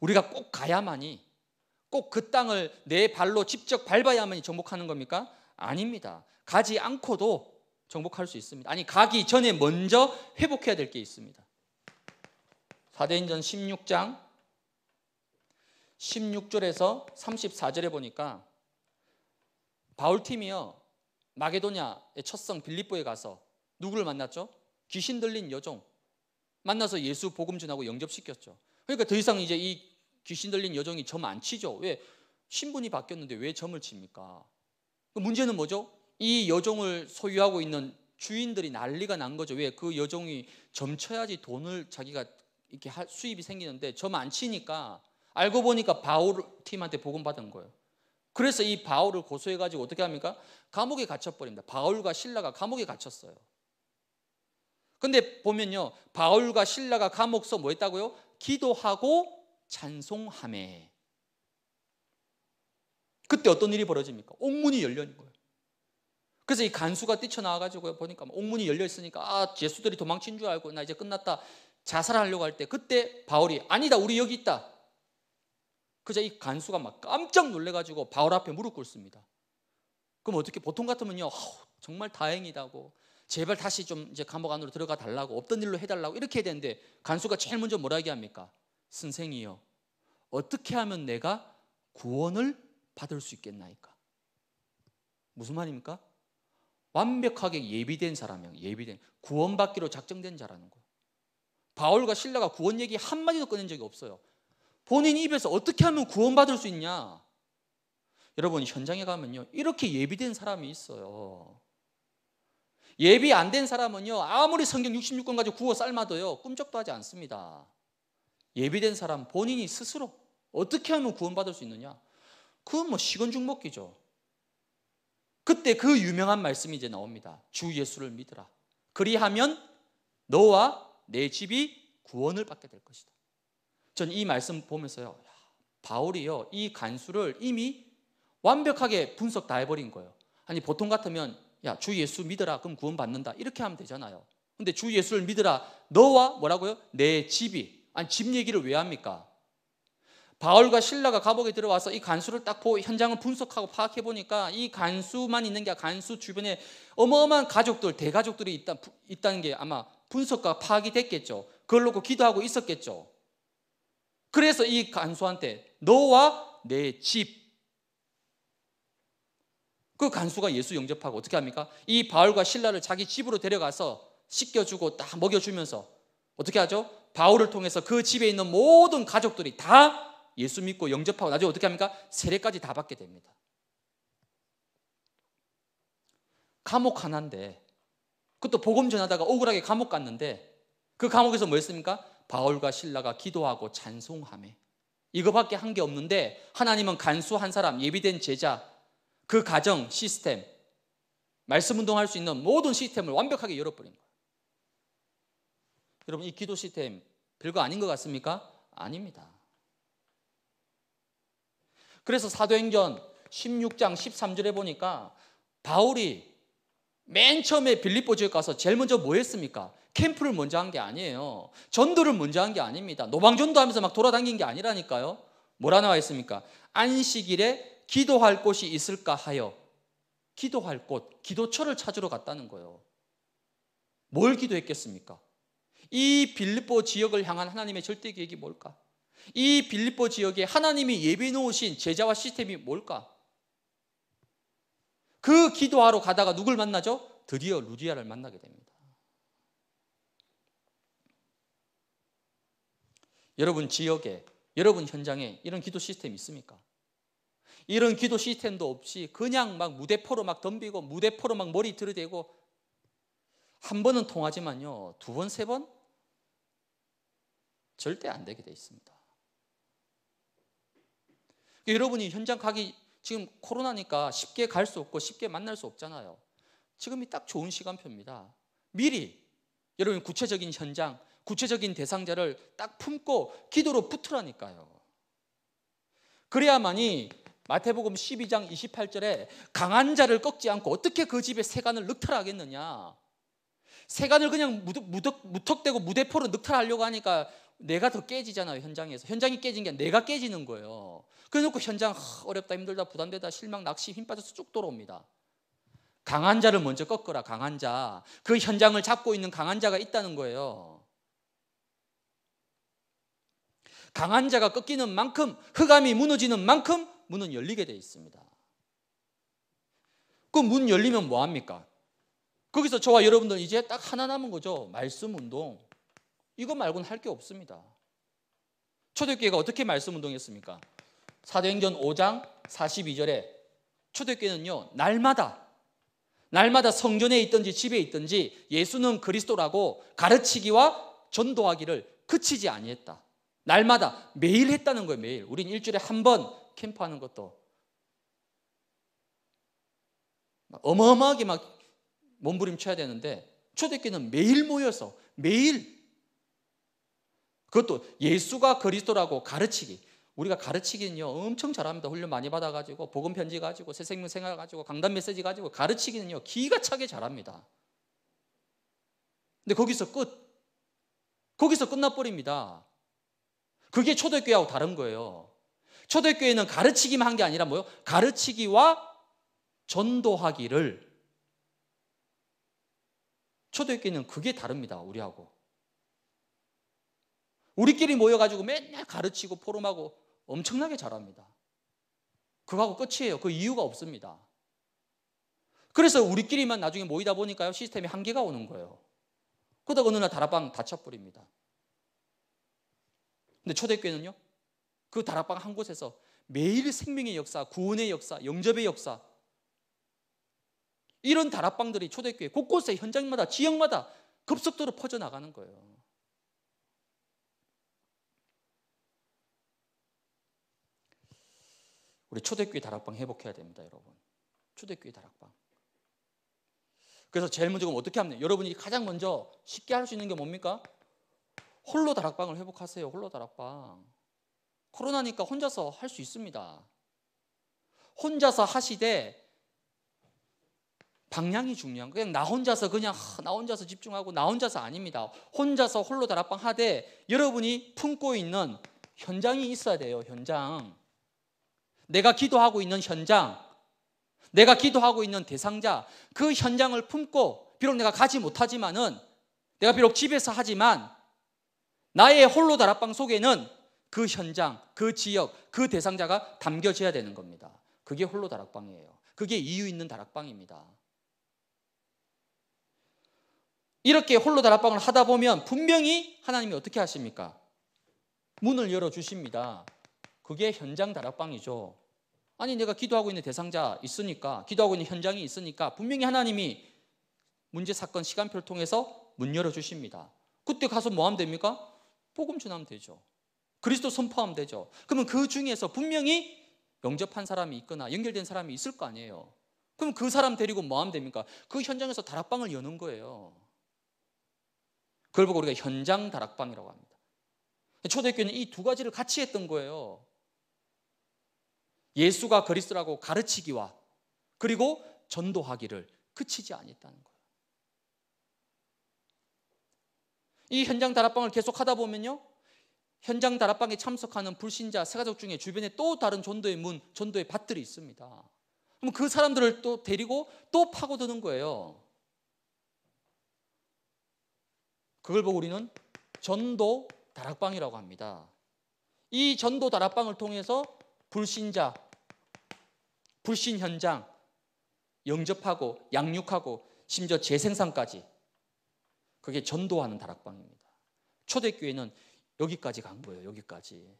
우리가 꼭 가야만이 꼭 그 땅을 내 발로 직접 밟아야만이 정복하는 겁니까? 아닙니다. 가지 않고도 정복할 수 있습니다. 아니 가기 전에 먼저 회복해야 될 게 있습니다. 사대인전 16장 16절에서 34절에 보니까 바울 팀이요 마게도냐의 첫 성 빌립보에 가서 누구를 만났죠? 귀신 들린 여종 만나서 예수 복음 전하고 영접시켰죠. 그러니까 더 이상 이제 이 귀신 들린 여종이 점 안 치죠. 왜 신분이 바뀌었는데 왜 점을 칩니까? 문제는 뭐죠? 이 여종을 소유하고 있는 주인들이 난리가 난 거죠. 왜그 여종이 점 쳐야지 돈을 자기가 이렇게 수입이 생기는데 점 안 치니까 알고 보니까 바울 팀한테 복음 받은 거예요. 그래서 이 바울을 고소해가지고 어떻게 합니까? 감옥에 갇혀버립니다. 바울과 신라가 감옥에 갇혔어요. 근데 보면요. 바울과 신라가 감옥서 뭐 했다고요? 기도하고 찬송함에. 그때 어떤 일이 벌어집니까? 옥문이 열려는 거예요. 그래서 이 간수가 뛰쳐나와가지고 보니까 옥문이 열려있으니까 아, 예수들이 도망친 줄 알고 나 이제 끝났다. 자살하려고 할 때 그때 바울이 아니다. 우리 여기 있다. 그자 이 간수가 막 깜짝 놀래가지고 바울 앞에 무릎 꿇습니다. 그럼 어떻게 보통 같으면요. 정말 다행이다고 제발 다시 좀 이제 감옥 안으로 들어가 달라고 없던 일로 해달라고 이렇게 해야 되는데 간수가 제일 먼저 뭐라 얘기합니까? 선생이요 어떻게 하면 내가 구원을 받을 수 있겠나이까? 무슨 말입니까? 완벽하게 예비된 사람이야 예비된 구원받기로 작정된 자라는 거 바울과 신라가 구원 얘기 한마디도 꺼낸 적이 없어요 본인 입에서 어떻게 하면 구원받을 수 있냐 여러분 현장에 가면요 이렇게 예비된 사람이 있어요 예비 안 된 사람은요, 아무리 성경 66권 가지고 구워 삶아도요, 꿈쩍도 하지 않습니다. 예비된 사람 본인이 스스로 어떻게 하면 구원받을 수 있느냐? 그건 뭐 시건죽 먹기죠. 그때 그 유명한 말씀이 이제 나옵니다. 주 예수를 믿으라. 그리하면 너와 내 집이 구원을 받게 될 것이다. 전 이 말씀 보면서요, 바울이요, 이 간수를 이미 완벽하게 분석 다 해버린 거예요. 아니, 보통 같으면 야, 주 예수 믿어라. 그럼 구원받는다. 이렇게 하면 되잖아요. 근데 주 예수를 믿어라. 너와 뭐라고요? 내 집이. 아니, 집 얘기를 왜 합니까? 바울과 신라가 감옥에 들어와서 이 간수를 딱 보, 고 현장을 분석하고 파악해 보니까 이 간수만 있는 게 간수 주변에 어마어마한 가족들, 대가족들이 있다, 있다는 게 아마 분석과 파악이 됐겠죠. 그걸 놓고 기도하고 있었겠죠. 그래서 이 간수한테 너와 내 집, 그 간수가 예수 영접하고 어떻게 합니까? 이 바울과 신라를 자기 집으로 데려가서 씻겨주고 다 먹여주면서 어떻게 하죠? 바울을 통해서 그 집에 있는 모든 가족들이 다 예수 믿고 영접하고 나중에 어떻게 합니까? 세례까지 다 받게 됩니다. 감옥 하나인데 그것도 복음 전하다가 억울하게 감옥 갔는데 그 감옥에서 뭐 했습니까? 바울과 신라가 기도하고 찬송함에 이거밖에 한 게 없는데 하나님은 간수 한 사람 예비된 제자 그 가정, 시스템, 말씀 운동할 수 있는 모든 시스템을 완벽하게 열어버린 거예요. 여러분, 이 기도 시스템 별거 아닌 것 같습니까? 아닙니다. 그래서 사도행전 16장 13절에 보니까 바울이 맨 처음에 빌립보 지역 가서 제일 먼저 뭐 했습니까? 캠프를 먼저 한 게 아니에요. 전도를 먼저 한 게 아닙니다. 노방전도 하면서 막 돌아다닌 게 아니라니까요. 뭐라 나와 있습니까? 안식일에 기도할 곳이 있을까 하여 기도할 곳, 기도처를 찾으러 갔다는 거예요. 뭘 기도했겠습니까? 이 빌립보 지역을 향한 하나님의 절대 계획이 뭘까? 이 빌립보 지역에 하나님이 예비 놓으신 제자와 시스템이 뭘까? 그 기도하러 가다가 누굴 만나죠? 드디어 루디아를 만나게 됩니다. 여러분 지역에, 여러분 현장에 이런 기도 시스템이 있습니까? 이런 기도 시스템도 없이 그냥 막 무대포로 막 덤비고 무대포로 막 머리 들이대고 한 번은 통하지만요. 두 번, 세 번? 절대 안 되게 돼 있습니다. 그러니까 여러분이 현장 가기 지금 코로나니까 쉽게 갈 수 없고 쉽게 만날 수 없잖아요. 지금이 딱 좋은 시간표입니다. 미리 여러분 구체적인 현장, 구체적인 대상자를 딱 품고 기도로 붙으라니까요. 그래야만이 마태복음 12장 28절에 강한 자를 꺾지 않고 어떻게 그 집에 세간을 늑탈하겠느냐. 세간을 그냥 무덕, 무덕, 무턱대고 무대포로 늑탈하려고 하니까 내가 더 깨지잖아요 현장에서 현장이 깨진 게 내가 깨지는 거예요 그래놓고 현장 어렵다 힘들다 부담되다 실망 낚시 힘 빠져서 쭉 돌아옵니다 강한 자를 먼저 꺾어라 강한 자그 현장을 잡고 있는 강한 자가 있다는 거예요 강한 자가 꺾이는 만큼 흑암이 무너지는 만큼 문은 열리게 돼 있습니다. 그 문 열리면 뭐 합니까? 거기서 저와 여러분들 이제 딱 하나 남은 거죠. 말씀 운동. 이거 말고는 할 게 없습니다. 초대교회가 어떻게 말씀 운동했습니까? 사도행전 5장 42절에 초대교회는요. 날마다 날마다 성전에 있든지 집에 있든지 예수는 그리스도라고 가르치기와 전도하기를 그치지 아니했다. 날마다 매일 했다는 거예요, 매일. 우린 일주일에 한번 캠프하는 것도 어마어마하게 막 몸부림쳐야 되는데 초대교회는 매일 모여서 매일 그것도 예수가 그리스도라고 가르치기 우리가 가르치기는요 엄청 잘합니다 훈련 많이 받아가지고 복음 편지 가지고 새 생명 생활 가지고 강단 메시지 가지고 가르치기는요 기가 차게 잘합니다 근데 거기서 끝 거기서 끝나버립니다 그게 초대교회하고 다른 거예요 초대교회는 가르치기만 한 게 아니라 뭐요? 가르치기와 전도하기를 초대교회는 그게 다릅니다. 우리하고. 우리끼리 모여가지고 맨날 가르치고 포럼하고 엄청나게 잘합니다. 그거하고 끝이에요. 그 이유가 없습니다. 그래서 우리끼리만 나중에 모이다 보니까요. 시스템이 한계가 오는 거예요. 그러다 어느 날 다락방 다쳐버립니다. 근데 초대교회는요. 그 다락방 한 곳에서 매일 생명의 역사, 구원의 역사, 영접의 역사 이런 다락방들이 초대교회 곳곳에 현장마다 지역마다 급속도로 퍼져나가는 거예요. 우리 초대교회 다락방 회복해야 됩니다, 여러분. 초대교회 다락방. 그래서 제일 먼저 어떻게 하면 여러분이 가장 먼저 쉽게 할 수 있는 게 뭡니까? 홀로 다락방을 회복하세요. 홀로 다락방. 코로나니까 혼자서 할 수 있습니다. 혼자서 하시되 방향이 중요한 거예요. 그냥 나 혼자서 그냥 나 혼자서 집중하고 나 혼자서 아닙니다. 혼자서 홀로 다락방 하되 여러분이 품고 있는 현장이 있어야 돼요. 현장. 내가 기도하고 있는 현장. 내가 기도하고 있는 대상자. 그 현장을 품고 비록 내가 가지 못하지만은 내가 비록 집에서 하지만 나의 홀로 다락방 속에는 그 현장, 그 지역, 그 대상자가 담겨져야 되는 겁니다. 그게 홀로 다락방이에요. 그게 이유 있는 다락방입니다. 이렇게 홀로 다락방을 하다 보면 분명히 하나님이 어떻게 하십니까? 문을 열어 주십니다. 그게 현장 다락방이죠. 아니 내가 기도하고 있는 대상자 있으니까 기도하고 있는 현장이 있으니까 분명히 하나님이 문제 사건 시간표를 통해서 문 열어 주십니다. 그때 가서 뭐 하면 됩니까? 복음 전하면 되죠. 그리스도 선 포함되죠. 그러면 그 중에서 분명히 영접한 사람이 있거나 연결된 사람이 있을 거 아니에요. 그럼 그 사람 데리고 뭐 하면 됩니까? 그 현장에서 다락방을 여는 거예요. 그걸 보고 우리가 현장 다락방이라고 합니다. 초대교회는 이 두 가지를 같이 했던 거예요. 예수가 그리스도라고 가르치기와 그리고 전도하기를 그치지 않았다는 거예요. 이 현장 다락방을 계속 하다 보면요. 현장 다락방에 참석하는 불신자 세 가족 중에 주변에 또 다른 전도의 문, 전도의 밭들이 있습니다. 그럼 그 사람들을 또 데리고 또 파고드는 거예요. 그걸 보고 우리는 전도 다락방이라고 합니다. 이 전도 다락방을 통해서 불신자, 불신 현장 영접하고 양육하고 심지어 재생산까지 그게 전도하는 다락방입니다. 초대교회는 여기까지 간 거예요. 여기까지.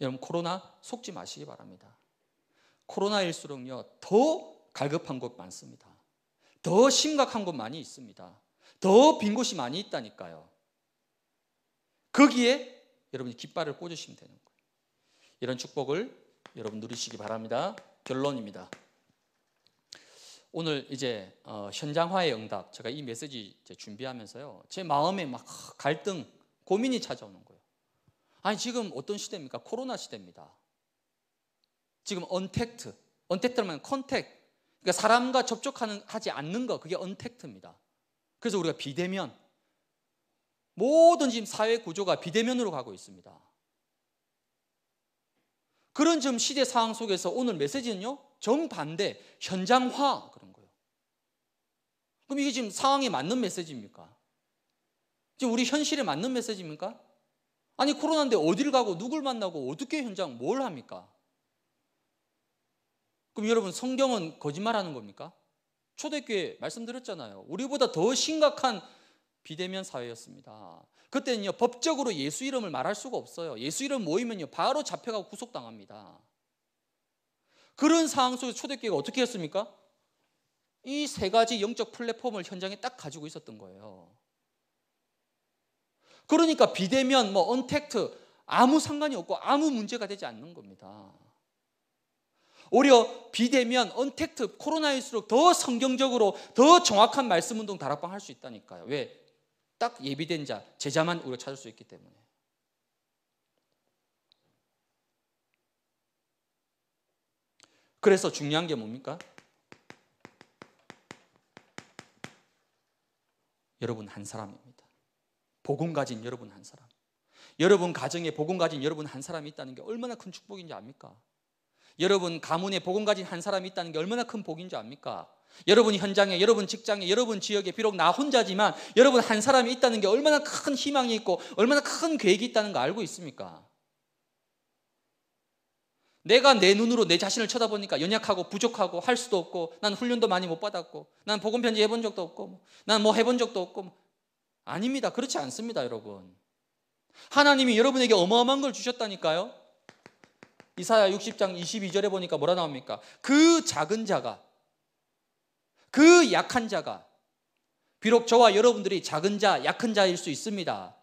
여러분 코로나 속지 마시기 바랍니다. 코로나일수록요 더 갈급한 곳 많습니다. 더 심각한 곳 많이 있습니다. 더 빈 곳이 많이 있다니까요. 거기에 여러분이 깃발을 꽂으시면 되는 거예요. 이런 축복을 여러분 누리시기 바랍니다. 결론입니다. 오늘 이제 어, 현장화의 응답 제가 이 메시지 준비하면서요 제 마음에 막 갈등 고민이 찾아오는 거예요. 아니 지금 어떤 시대입니까? 코로나 시대입니다. 지금 언택트 언택트라면 컨택 그러니까 사람과 접촉하는 하지 않는 거 그게 언택트입니다. 그래서 우리가 비대면 모든 지금 사회 구조가 비대면으로 가고 있습니다. 그런 지금 시대 상황 속에서 오늘 메시지는요 정반대 현장화 그런 거예요. 그럼 이게 지금 상황에 맞는 메시지입니까? 지금 우리 현실에 맞는 메시지입니까? 아니 코로나인데 어디를 가고 누굴 만나고 어떻게 현장 뭘 합니까? 그럼 여러분 성경은 거짓말하는 겁니까? 초대교회 말씀드렸잖아요. 우리보다 더 심각한 비대면 사회였습니다. 그때는요 법적으로 예수 이름을 말할 수가 없어요. 예수 이름 모이면요 바로 잡혀가고 구속당합니다. 그런 상황 속에서 초대교회가 어떻게 했습니까? 이 세 가지 영적 플랫폼을 현장에 딱 가지고 있었던 거예요. 그러니까 비대면, 뭐, 언택트, 아무 상관이 없고 아무 문제가 되지 않는 겁니다. 오히려 비대면, 언택트, 코로나일수록 더 성경적으로 더 정확한 말씀 운동 다락방 할 수 있다니까요. 왜? 딱 예비된 자, 제자만 우리가 찾을 수 있기 때문에. 그래서 중요한 게 뭡니까? 여러분 한 사람입니다. 복음 가진 여러분 한 사람. 여러분 가정에 복음 가진 여러분 한 사람이 있다는 게 얼마나 큰 축복인지 압니까? 여러분 가문에 복음 가진 한 사람이 있다는 게 얼마나 큰 복인지 압니까? 여러분 현장에, 여러분 직장에, 여러분 지역에 비록 나 혼자지만 여러분 한 사람이 있다는 게 얼마나 큰 희망이 있고 얼마나 큰 계획이 있다는 거 알고 있습니까? 내가 내 눈으로 내 자신을 쳐다보니까 연약하고 부족하고 할 수도 없고 난 훈련도 많이 못 받았고 난 복음 편지 해본 적도 없고 난뭐 뭐 해본 적도 없고 뭐. 아닙니다. 그렇지 않습니다, 여러분. 하나님이 여러분에게 어마어마한 걸 주셨다니까요. 이사야 60장 22절에 보니까 뭐라 나옵니까? 그 작은 자가 그 약한 자가 비록 저와 여러분들이 작은 자, 약한 자일 수 있습니다.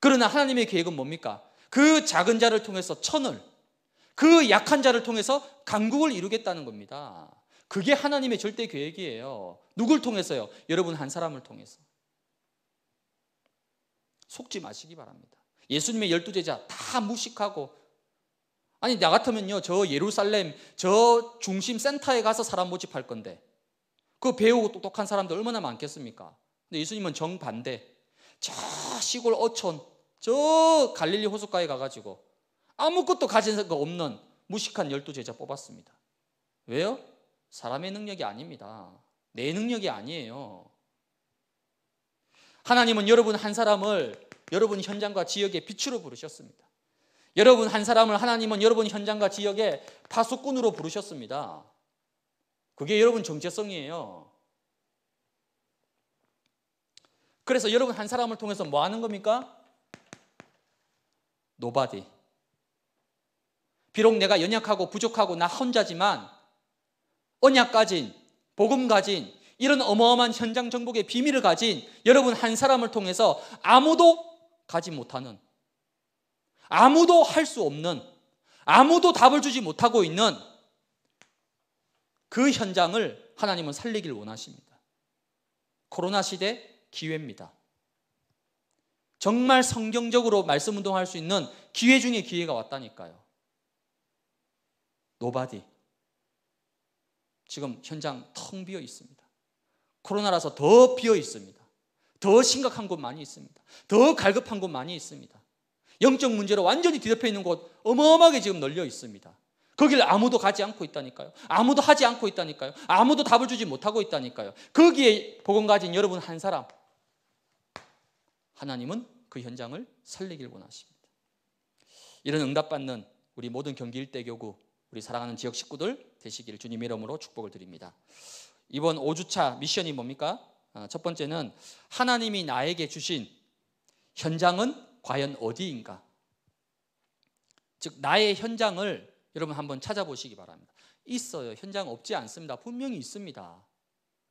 그러나 하나님의 계획은 뭡니까? 그 작은 자를 통해서 천을 그 약한 자를 통해서 강국을 이루겠다는 겁니다. 그게 하나님의 절대 계획이에요. 누굴 통해서요? 여러분 한 사람을 통해서. 속지 마시기 바랍니다. 예수님의 열두 제자 다 무식하고 아니 나 같으면요 저 예루살렘 저 중심 센터에 가서 사람 모집할 건데 그 배우고 똑똑한 사람들 얼마나 많겠습니까? 근데 예수님은 정반대 저 시골 어촌 저 갈릴리 호숫가에 가가지고 아무것도 가진 거 없는 무식한 열두 제자 뽑았습니다. 왜요? 사람의 능력이 아닙니다. 내 능력이 아니에요. 하나님은 여러분 한 사람을 여러분 현장과 지역의 빛으로 부르셨습니다. 여러분 한 사람을 하나님은 여러분 현장과 지역의 파수꾼으로 부르셨습니다. 그게 여러분 정체성이에요. 그래서 여러분 한 사람을 통해서 뭐 하는 겁니까? 노바디. 비록 내가 연약하고 부족하고 나 혼자지만 언약 가진, 복음 가진, 이런 어마어마한 현장 정복의 비밀을 가진 여러분 한 사람을 통해서 아무도 가지 못하는, 아무도 할 수 없는, 아무도 답을 주지 못하고 있는 그 현장을 하나님은 살리길 원하십니다. 코로나 시대 기회입니다. 정말 성경적으로 말씀 운동할 수 있는 기회 중에 기회가 왔다니까요. 노바디. 지금 현장 텅 비어 있습니다. 코로나라서 더 비어 있습니다. 더 심각한 곳 많이 있습니다. 더 갈급한 곳 많이 있습니다. 영적 문제로 완전히 뒤덮여 있는 곳 어마어마하게 지금 널려 있습니다. 거길 아무도 가지 않고 있다니까요. 아무도 하지 않고 있다니까요. 아무도 답을 주지 못하고 있다니까요. 거기에 복음 가진 여러분 한 사람. 하나님은 그 현장을 살리길 원하십니다. 이런 응답받는 우리 모든 경기 일대 교구 우리 사랑하는 지역 식구들 되시기를 주님 이름으로 축복을 드립니다. 이번 5주차 미션이 뭡니까? 아, 첫 번째는 하나님이 나에게 주신 현장은 과연 어디인가? 즉 나의 현장을 여러분 한번 찾아보시기 바랍니다. 있어요. 현장 없지 않습니다. 분명히 있습니다.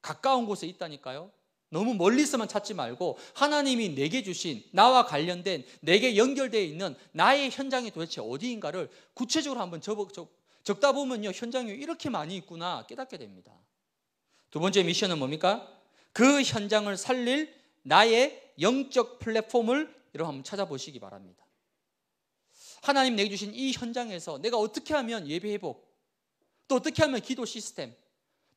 가까운 곳에 있다니까요. 너무 멀리서만 찾지 말고 하나님이 내게 주신 나와 관련된 내게 연결되어 있는 나의 현장이 도대체 어디인가를 구체적으로 한번 적다 보면요, 현장이 이렇게 많이 있구나 깨닫게 됩니다. 두 번째 미션은 뭡니까? 그 현장을 살릴 나의 영적 플랫폼을 여러분 한번 찾아보시기 바랍니다. 하나님 내주신 이 현장에서 내가 어떻게 하면 예배 회복, 또 어떻게 하면 기도 시스템,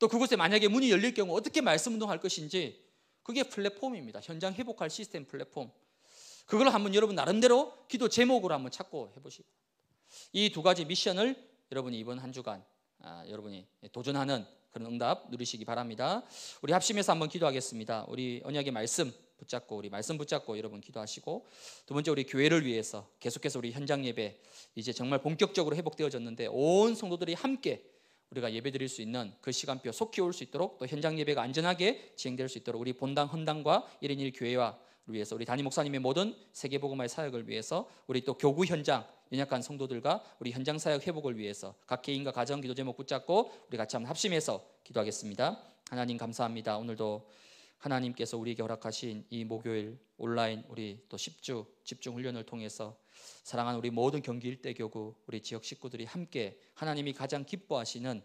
또 그곳에 만약에 문이 열릴 경우 어떻게 말씀 운동할 것인지 그게 플랫폼입니다. 현장 회복할 시스템 플랫폼. 그걸 한번 여러분 나름대로 기도 제목으로 한번 찾고 해보시고 이 두 가지 미션을 여러분이 이번 한 주간 아, 여러분이 도전하는 그런 응답 누리시기 바랍니다. 우리 합심해서 한번 기도하겠습니다. 우리 언약의 말씀 붙잡고 우리 말씀 붙잡고 여러분 기도하시고 두 번째 우리 교회를 위해서 계속해서 우리 현장 예배 이제 정말 본격적으로 회복되어졌는데 온 성도들이 함께 우리가 예배 드릴 수 있는 그 시간표 속히 올 수 있도록 또 현장 예배가 안전하게 진행될 수 있도록 우리 본당 헌당과 1인 1교회와 위해서 우리 단임 목사님의 모든 세계복음화의 사역을 위해서 우리 또 교구 현장 연약한 성도들과 우리 현장 사역 회복을 위해서 각 개인과 가정 기도 제목 붙잡고 우리 같이 한번 합심해서 기도하겠습니다. 하나님 감사합니다. 오늘도 하나님께서 우리에게 허락하신 이 목요일 온라인 우리 또 10주 집중 훈련을 통해서 사랑하는 우리 모든 경기 일대 교구 우리 지역 식구들이 함께 하나님이 가장 기뻐하시는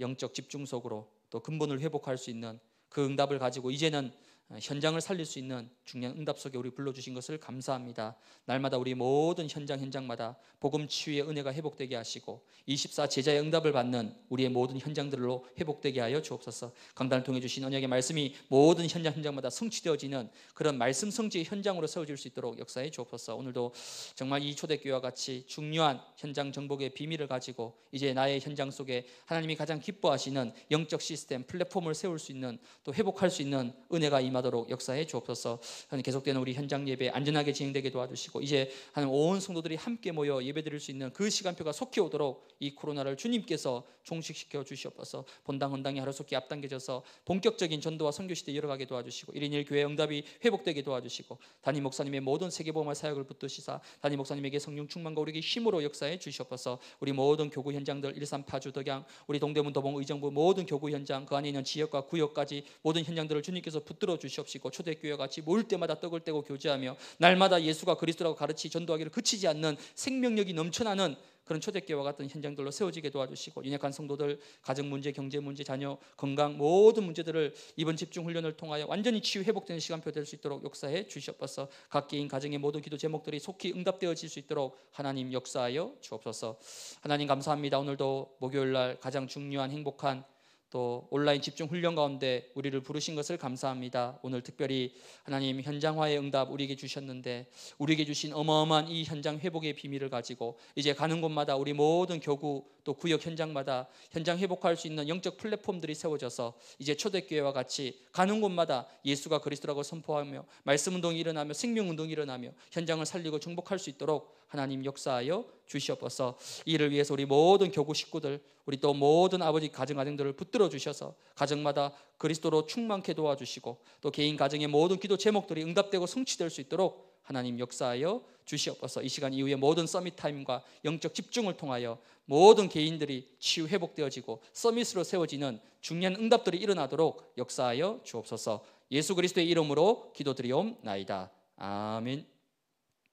영적 집중 속으로 또 근본을 회복할 수 있는 그 응답을 가지고 이제는 어, 현장을 살릴 수 있는 중요한 응답 속에 우리 불러주신 것을 감사합니다. 날마다 우리 모든 현장 현장마다 복음 치유의 은혜가 회복되게 하시고 24 제자의 응답을 받는 우리의 모든 현장들로 회복되게 하여 주옵소서. 강단을 통해 주신 언약의 말씀이 모든 현장 현장마다 성취되어지는 그런 말씀 성지의 현장으로 세워질 수 있도록 역사해 주옵소서. 오늘도 정말 이 초대교회와 같이 중요한 현장 정복의 비밀을 가지고 이제 나의 현장 속에 하나님이 가장 기뻐하시는 영적 시스템 플랫폼을 세울 수 있는 또 회복할 수 있는 은혜가 임하 임하도록 역사해 주옵소서. 하나님 계속되는 우리 현장 예배 안전하게 진행되게 도와주시고 이제 하나님 온 성도들이 함께 모여 예배드릴 수 있는 그 시간표가 속히 오도록 이 코로나를 주님께서 종식시켜 주시옵소서. 본당 헌당이 하루속히 앞당겨져서 본격적인 전도와 선교 시대 열어가게 도와주시고 1인 1 교회 응답이 회복되게 도와주시고 단임 목사님의 모든 세계보험할 사역을 붙드시사 단임 목사님에게 성령 충만과 우리에게 힘으로 역사해 주시옵소서. 우리 모든 교구 현장들 일산 파주 덕양 우리 동대문 도봉 의정부 모든 교구 현장 그 안에 있는 지역과 구역까지 모든 현장들을 주님께서 붙들어 주시옵소서. 주시옵시고 초대교회 같이 모일 때마다 떡을 떼고 교제하며 날마다 예수가 그리스도라고 가르치 전도하기를 그치지 않는 생명력이 넘쳐나는 그런 초대교회와 같은 현장들로 세워지게 도와주시고 연약한 성도들 가정 문제, 경제 문제, 자녀 건강 모든 문제들을 이번 집중 훈련을 통하여 완전히 치유 회복되는 시간표 될 수 있도록 역사해 주시옵소서. 각 개인 가정의 모든 기도 제목들이 속히 응답되어질 수 있도록 하나님 역사하여 주옵소서. 하나님 감사합니다. 오늘도 목요일 날 가장 중요한 행복한 또 온라인 집중 훈련 가운데 우리를 부르신 것을 감사합니다. 오늘 특별히 하나님 현장화의 응답 우리에게 주셨는데 우리에게 주신 어마어마한 이 현장 회복의 비밀을 가지고 이제 가는 곳마다 우리 모든 교구 또 구역 현장마다 현장 회복할 수 있는 영적 플랫폼들이 세워져서 이제 초대교회와 같이 가는 곳마다 예수가 그리스도라고 선포하며 말씀 운동이 일어나며 생명 운동이 일어나며 현장을 살리고 정복할 수 있도록 하나님 역사하여 주시옵소서. 이를 위해서 우리 모든 교구 식구들, 우리 또 모든 아버지 가정 가정들을 붙들어 주셔서 가정마다 그리스도로 충만케 도와주시고 또 개인 가정의 모든 기도 제목들이 응답되고 성취될 수 있도록 하나님 역사하여 주시옵소서. 이 시간 이후에 모든 서밋 타임과 영적 집중을 통하여 모든 개인들이 치유 회복되어지고 서밋으로 세워지는 중요한 응답들이 일어나도록 역사하여 주옵소서. 예수 그리스도의 이름으로 기도드리옵나이다. 아멘.